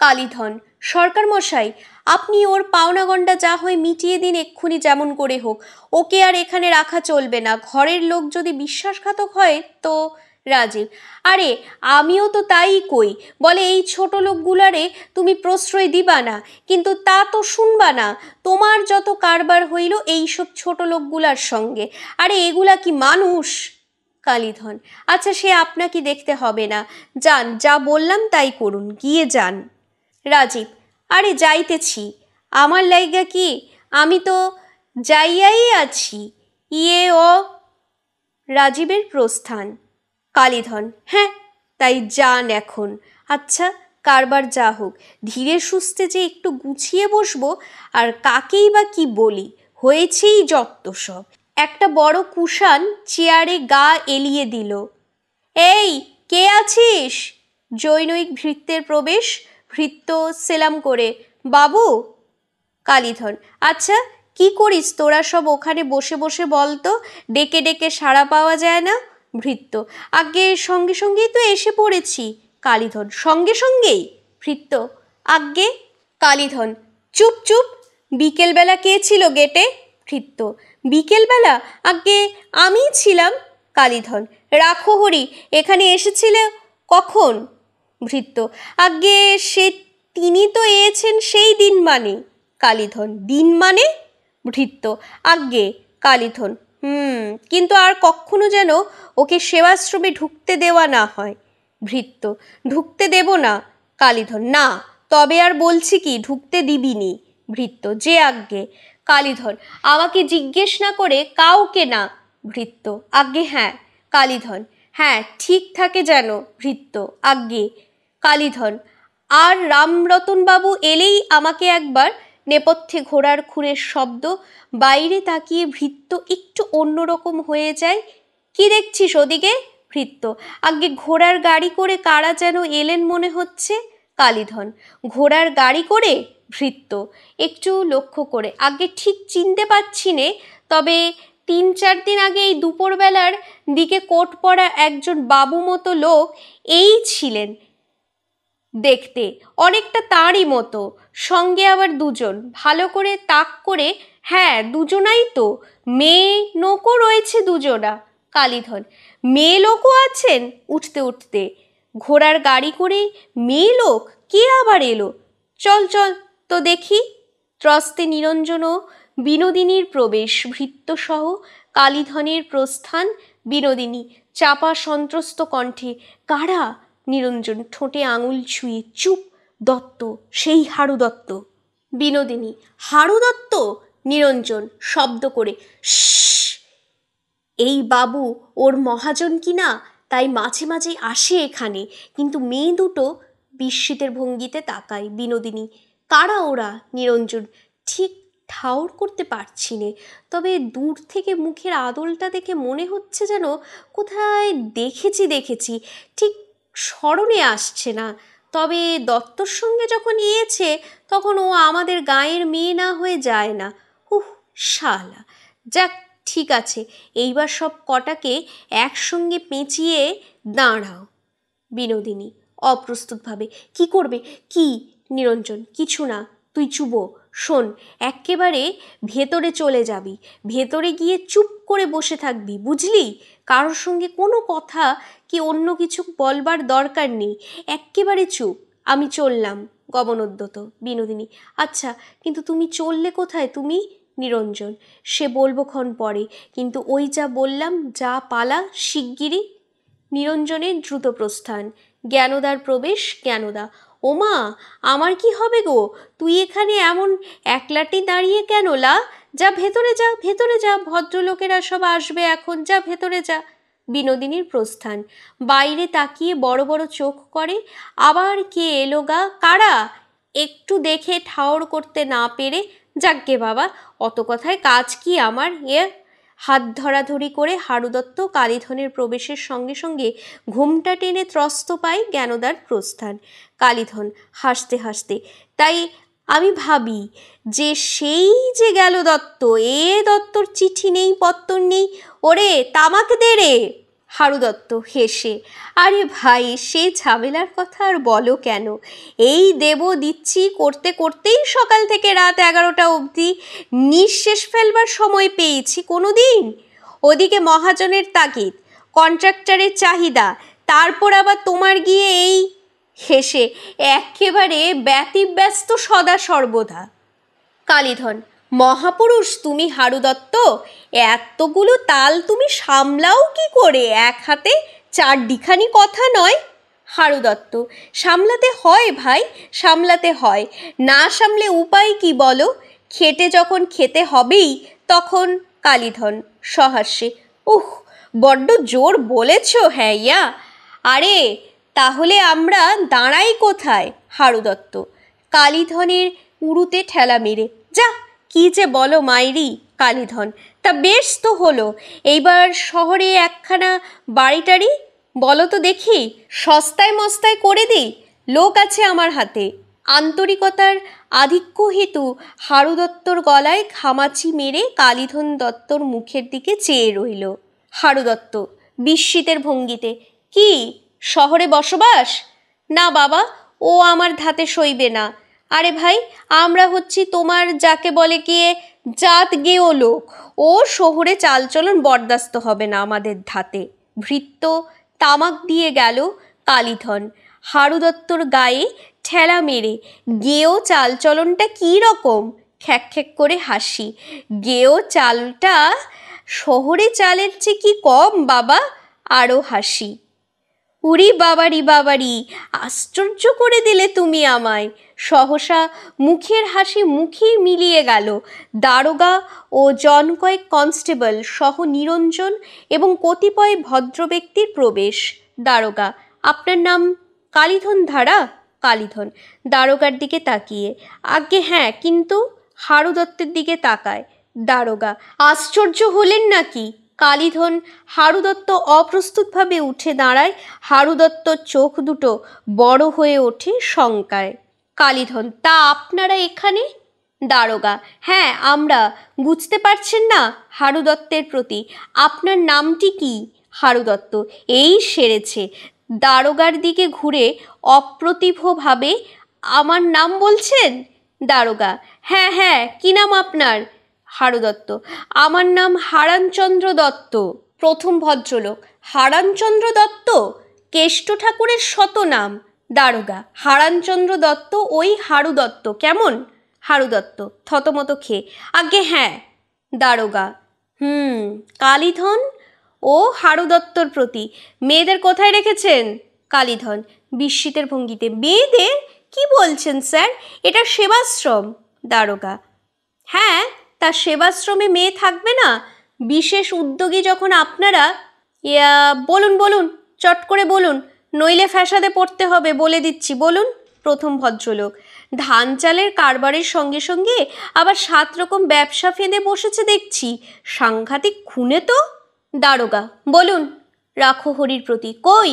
কালীধন সরকার মশাই আপনি ওর পাওনাগণ্ডা যা হয়ে মিটিয়ে দিন এক্ষুনি যেমন করে হোক ওকে আর এখানে রাখা চলবে না ঘরের লোক যদি বিশ্বাসঘাতক হয় তো রাজীব আরে আমিও তো তাই কই বলে এই ছোট লোকগুলারে তুমি প্রশ্রয় দিবা না কিন্তু তা তো শুনবা না তোমার যত কারবার হইল এইসব ছোট লোকগুলার সঙ্গে আরে এগুলা কি মানুষ কালীধন আচ্ছা সে আপনাকে দেখতে হবে না যান যা বললাম তাই করুন গিয়ে যান রাজীব আরে যাইতেছি আমার লাইগা কি আমি তো যাইয়াই আছি ইয়ে ও রাজীবের প্রস্থান কালীধন হ্যাঁ তাই যান এখন আচ্ছা কারবার যা হোক ধীরে সুস্থে যে একটু গুছিয়ে বসবো আর কাকেই বা কি বলি হয়েছেই যত্ত সব একটা বড় কুষাণ চেয়ারে গা এলিয়ে দিল এই কে আছিস জৈনৈক ভৃত্যের প্রবেশ ভৃত্য সেলাম করে বাবু কালীধন আচ্ছা কি করিস তোরা সব ওখানে বসে বসে বলতো ডেকে ডেকে সাড়া পাওয়া যায় না ভৃত্য আগে সঙ্গে সঙ্গেই তো এসে পড়েছি কালীধন সঙ্গে সঙ্গেই ভৃত্য আজ্ঞে কালীধন চুপ চুপ বিকেলবেলা কে ছিল গেটে ভৃত্য বিকেলবেলা আগে আমিই ছিলাম কালীধন রাখো হরি এখানে এসেছিলে কখন ভৃত্য আগে সে তিনি তো এয়েছেন সেই দিন মানে কালীধন দিন মানে ভৃত্য আজ্ঞে কালীধন হুম কিন্তু আর কখনো যেন ওকে সেবাশ্রমে ঢুকতে দেওয়া না হয় ভৃত্য ঢুকতে দেব না কালীধর না তবে আর বলছি কি ঢুকতে দিবিনি ভৃত্য যে আজ্ঞে কালীধর আমাকে জিজ্ঞেস না করে কাউকে না ভৃত্য আজ্ঞে হ্যাঁ কালীধন হ্যাঁ ঠিক থাকে যেন ভৃত্য আজ্ঞে কালীধন আর রামরতনবাবু এলেই আমাকে একবার নেপথ্যে ঘোড়ার খুরের শব্দ বাইরে তাকিয়ে ভৃত্য একটু অন্যরকম হয়ে যায় কি দেখছিস ওদিকে ভৃত্য আগে ঘোড়ার গাড়ি করে কারা যেন এলেন মনে হচ্ছে কালীধন ঘোড়ার গাড়ি করে ভৃত্য একটু লক্ষ্য করে আগে ঠিক চিনতে পারছি নে তবে তিন চার দিন আগে এই দুপুরবেলার দিকে কোট পরা একজন বাবু মতো লোক এই ছিলেন দেখতে অনেকটা তাঁরই মতো সঙ্গে আবার দুজন ভালো করে তাক করে হ্যাঁ দুজনাই তো মেয়ে নৌকো রয়েছে দুজনা কালীধন মেয়ে লোকও আছেন উঠতে উঠতে ঘোড়ার গাড়ি করে মেয়ে লোক কে আবার এলো চল চল তো দেখি ত্রস্তে নিরঞ্জন বিনোদিনীর প্রবেশ ভৃত্যসহ কালীধনের প্রস্থান বিনোদিনী চাপা সন্ত্রস্ত কণ্ঠে কারা নিরঞ্জন ঠোঁটে আঙুল ছুঁয়ে চুপ দত্ত সেই হারু দত্ত বিনোদিনী হারু দত্ত নিরঞ্জন শব্দ করে এই বাবু ওর মহাজন কিনা তাই মাঝে মাঝে আসে এখানে কিন্তু মেয়ে দুটো বিস্মিতের ভঙ্গিতে তাকায় বিনোদিনী কারা ওরা নিরঞ্জন ঠিক ঠাউর করতে পারছি নে তবে দূর থেকে মুখের আদলটা দেখে মনে হচ্ছে যেন কোথায় দেখেছি দেখেছি ঠিক স্মরণে আসছে না তবে দত্তর সঙ্গে যখন ইয়েছে তখন ও আমাদের গায়ের মেয়ে না হয়ে যায় না উহ শালা যাক ঠিক আছে এইবার সব কটাকে একসঙ্গে পেঁচিয়ে দাঁড়াও বিনোদিনী অপ্রস্তুতভাবে কি করবে কি নিরঞ্জন কিছু না তুই চুবো শোন এক্কেবারে ভেতরে চলে যাবি ভেতরে গিয়ে চুপ করে বসে থাকবি বুঝলি কারোর সঙ্গে কোনো কথা কি অন্য কিছু বলবার দরকার নেই এক্কেবারে চুপ আমি চললাম গমনোদ্যত বিনোদিনী আচ্ছা কিন্তু তুমি চললে কোথায় তুমি নিরঞ্জন সে ক্ষণ পরে কিন্তু ওই যা বললাম যা পালা শিগগিরি নিরঞ্জনের দ্রুত প্রস্থান জ্ঞানদার প্রবেশ জ্ঞানদা ওমা আমার কি হবে গো তুই এখানে এমন একলাটি দাঁড়িয়ে কেন লা যা ভেতরে যা ভেতরে যা ভদ্রলোকেরা সব আসবে এখন যা ভেতরে যা বিনোদিনীর প্রস্থান বাইরে তাকিয়ে বড় বড় চোখ করে আবার কে এলো গা কারা একটু দেখে ঠাওর করতে না পেরে যাকগে বাবা অত কথায় কাজ কি আমার এ হাত ধরাধরি করে হারুদত্ত কালীধনের প্রবেশের সঙ্গে সঙ্গে ঘোমটা টেনে ত্রস্ত পায় জ্ঞানদার প্রস্থান কালীধন হাসতে হাসতে তাই আমি ভাবি যে সেই যে গেল দত্ত এ দত্তর চিঠি নেই পত্তর নেই ওরে তামাক দে রে হারুদত্ত হেসে আরে ভাই সে ঝামেলার কথা আর বলো কেন এই দেব দিচ্ছি করতে করতেই সকাল থেকে রাত এগারোটা অবধি নিঃশেষ ফেলবার সময় পেয়েছি কোনো দিন ওদিকে মহাজনের তাগিদ কন্ট্রাক্টরের চাহিদা তারপর আবার তোমার গিয়ে এই হেসে একেবারে ব্যতিব্যস্ত সদা সর্বদা কালীধন মহাপুরুষ তুমি হারু দত্ত এতগুলো তাল তুমি সামলাও কি করে এক হাতে চারডিখানি কথা নয় হারু দত্ত সামলাতে হয় ভাই সামলাতে হয় না সামলে উপায় কি বলো খেটে যখন খেতে হবেই তখন কালীধন সহাস্যে উহ বড্ড জোর বলেছ হ্যাঁ ইয়া আরে তাহলে আমরা দাঁড়াই কোথায় হারু দত্ত কালীধনের উড়ুতে ঠেলা মেরে যা কি যে বলো মাইরি কালীধন তা বেশ তো হলো এইবার শহরে একখানা বাড়িটারি বলো তো দেখি সস্তায় মস্তায় করে দিই লোক আছে আমার হাতে আন্তরিকতার আধিক্য হেতু হারু দত্তর গলায় খামাচি মেরে কালীধন দত্তর মুখের দিকে চেয়ে রইল হারু দত্ত বিস্মিতের ভঙ্গিতে কি শহরে বসবাস না বাবা ও আমার ধাতে সইবে না আরে ভাই আমরা হচ্ছি তোমার যাকে বলে গিয়ে জাত গেও লোক ও শহরে চালচলন বরদাস্ত হবে না আমাদের ধাতে ভৃত্য তামাক দিয়ে গেল কালীধন হারুদত্তর গায়ে ঠেলা মেরে গেও চালচলনটা কী রকম খ্যাক খ্যাক করে হাসি গেও চালটা শহরে চালের চেয়ে কি কম বাবা আরও হাসি উরি বাবারি বাবারি আশ্চর্য করে দিলে তুমি আমায় সহসা মুখের হাসি মুখেই মিলিয়ে গেল দারোগা ও জন কয়েক কনস্টেবল সহ নিরঞ্জন এবং কতিপয় ভদ্র ব্যক্তির প্রবেশ দারোগা আপনার নাম কালীধন ধারা কালীধন দারোগার দিকে তাকিয়ে আগে হ্যাঁ কিন্তু হারু দত্তের দিকে তাকায় দারোগা আশ্চর্য হলেন নাকি কালীধন হারু দত্ত অপ্রস্তুতভাবে উঠে দাঁড়ায় হারু দত্তর চোখ দুটো বড় হয়ে ওঠে শঙ্কায় কালীধন তা আপনারা এখানে দারোগা হ্যাঁ আমরা বুঝতে পারছেন না হারু দত্তের প্রতি আপনার নামটি কি হারু দত্ত এই সেরেছে দারোগার দিকে ঘুরে অপ্রতিভভাবে আমার নাম বলছেন দারোগা হ্যাঁ হ্যাঁ কি নাম আপনার হারু দত্ত আমার নাম হারানচন্দ্র দত্ত প্রথম ভদ্রলোক হারানচন্দ্র দত্ত কেষ্ট ঠাকুরের শত নাম দারোগা হারানচন্দ্র দত্ত ওই হারু দত্ত কেমন হারু দত্ত থতমত খেয়ে আগে হ্যাঁ দারোগা হুম কালীধন ও হারু দত্তর প্রতি মেয়েদের কোথায় রেখেছেন কালীধন বিস্মিতের ভঙ্গিতে মেয়েদের কি বলছেন স্যার এটা সেবাশ্রম দারোগা হ্যাঁ তা সেবাশ্রমে মেয়ে থাকবে না বিশেষ উদ্যোগী যখন আপনারা ইয়া বলুন বলুন চট করে বলুন নইলে ফ্যাসাদে পড়তে হবে বলে দিচ্ছি বলুন প্রথম ভদ্রলোক ধান চালের কারবারের সঙ্গে সঙ্গে আবার সাত রকম ব্যবসা ফেঁদে বসেছে দেখছি সাংঘাতিক খুনে তো দারোগা বলুন রাখো হরির প্রতি কই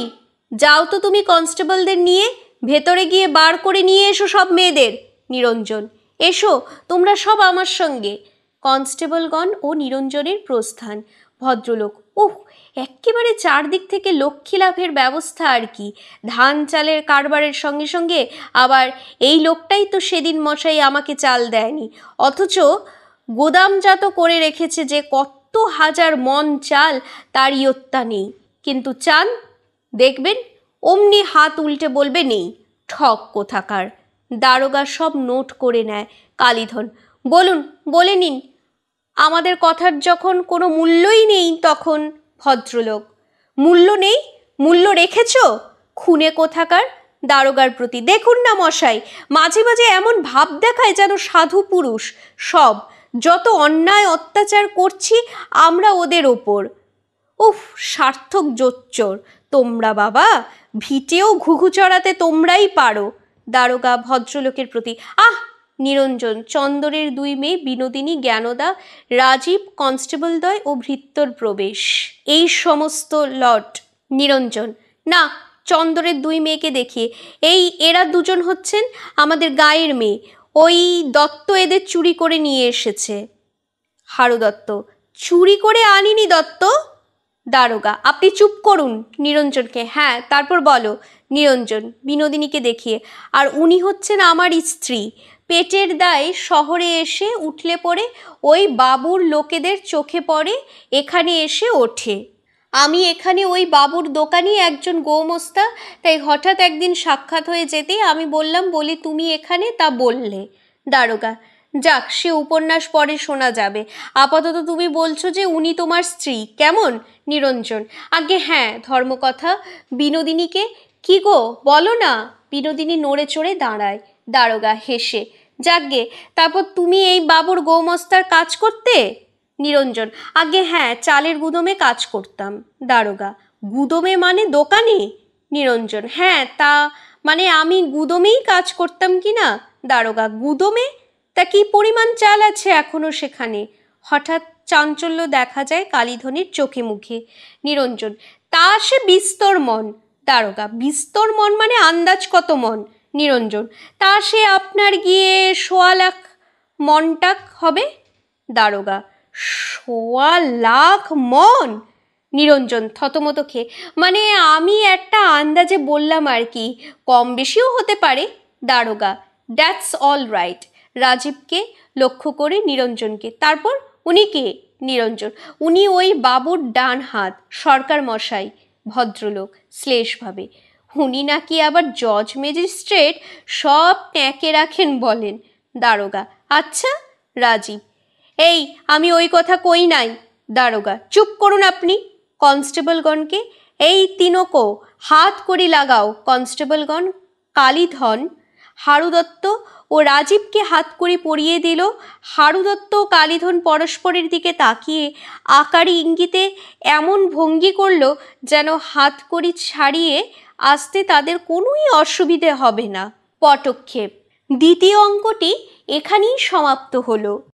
যাও তো তুমি কনস্টেবলদের নিয়ে ভেতরে গিয়ে বার করে নিয়ে এসো সব মেয়েদের নিরঞ্জন এসো তোমরা সব আমার সঙ্গে কনস্টেবলগণ ও নিরঞ্জনের প্রস্থান ভদ্রলোক উহ একেবারে চারদিক থেকে লক্ষ্মী লাভের ব্যবস্থা আর কি ধান চালের কারবারের সঙ্গে সঙ্গে আবার এই লোকটাই তো সেদিন মশাই আমাকে চাল দেয়নি অথচ গোদামজাত করে রেখেছে যে কত হাজার মন চাল তার ইয়ত্তা নেই কিন্তু চান দেখবেন অমনি হাত উল্টে বলবে নেই ঠক কোথাকার দারোগা সব নোট করে নেয় কালীধন বলুন বলে নিন আমাদের কথার যখন কোনো মূল্যই নেই তখন ভদ্রলোক মূল্য নেই মূল্য রেখেছ খুনে কোথাকার দারোগার প্রতি দেখুন না মশাই মাঝে মাঝে এমন ভাব দেখায় যেন সাধু পুরুষ সব যত অন্যায় অত্যাচার করছি আমরা ওদের ওপর উফ সার্থক জোচ্চর তোমরা বাবা ভিটেও ঘুঘু চড়াতে তোমরাই পারো দারোগা ভদ্রলোকের প্রতি আহ নিরঞ্জন চন্দরের দুই মেয়ে বিনোদিনী জ্ঞানদা রাজীব কনস্টেবলদ্বয় ও ভৃত্যর প্রবেশ এই সমস্ত লট নিরঞ্জন না চন্দরের দুই মেয়েকে দেখিয়ে এই এরা দুজন হচ্ছেন আমাদের গায়ের মেয়ে ওই দত্ত এদের চুরি করে নিয়ে এসেছে হারু দত্ত চুরি করে আনিনি দত্ত দারোগা আপনি চুপ করুন নিরঞ্জনকে হ্যাঁ তারপর বলো নিরঞ্জন বিনোদিনীকে দেখিয়ে আর উনি হচ্ছেন আমার স্ত্রী পেটের দায়ে শহরে এসে উঠলে পড়ে ওই বাবুর লোকেদের চোখে পড়ে এখানে এসে ওঠে আমি এখানে ওই বাবুর দোকানই একজন গোমস্তা তাই হঠাৎ একদিন সাক্ষাৎ হয়ে যেতেই আমি বললাম বলি তুমি এখানে তা বললে দারোগা যাক সে উপন্যাস পরে শোনা যাবে আপাতত তুমি বলছো যে উনি তোমার স্ত্রী কেমন নিরঞ্জন আগে হ্যাঁ ধর্মকথা বিনোদিনীকে কি গো বলো না বিনোদিনী নড়ে চড়ে দাঁড়ায় দারোগা হেসে যাকগে তারপর তুমি এই বাবুর গোমস্তার কাজ করতে নিরঞ্জন আগে হ্যাঁ চালের গুদমে কাজ করতাম দারোগা গুদমে মানে দোকানে নিরঞ্জন হ্যাঁ তা মানে আমি গুদমেই কাজ করতাম কি না দারোগা গুদমে তা কি পরিমাণ চাল আছে এখনও সেখানে হঠাৎ চাঞ্চল্য দেখা যায় কালীধনের চোখে মুখে নিরঞ্জন তা সে বিস্তর মন দারোগা বিস্তর মন মানে আন্দাজ কত মন নিরঞ্জন তা সে আপনার গিয়ে সোয়া লাখ মনটাক হবে দারোগা সোয়া লাখ মন নিরঞ্জন থতমত খেয়ে মানে আমি একটা আন্দাজে বললাম আর কি কম বেশিও হতে পারে দারোগা দ্যাটস অল রাইট রাজীবকে লক্ষ্য করে নিরঞ্জনকে তারপর উনি কে নিরঞ্জন উনি ওই বাবুর ডান হাত সরকার মশাই ভদ্রলোক শ্লেষভাবে উনি নাকি আবার জজ ম্যাজিস্ট্রেট সব ট্যাঁকে রাখেন বলেন দারোগা আচ্ছা রাজীব এই আমি ওই কথা কই নাই দারোগা চুপ করুন আপনি কনস্টেবলগণকে এই তিনকো হাত করি লাগাও কনস্টেবলগণ কালীধন হারু দত্ত ও রাজীবকে হাত করি পরিয়ে দিল হারু দত্ত ও কালীধন পরস্পরের দিকে তাকিয়ে আকারি ইঙ্গিতে এমন ভঙ্গি করল যেন হাত করি ছাড়িয়ে আসতে তাদের কোনোই অসুবিধে হবে না পটক্ষেপ দ্বিতীয় অঙ্কটি এখানেই সমাপ্ত হলো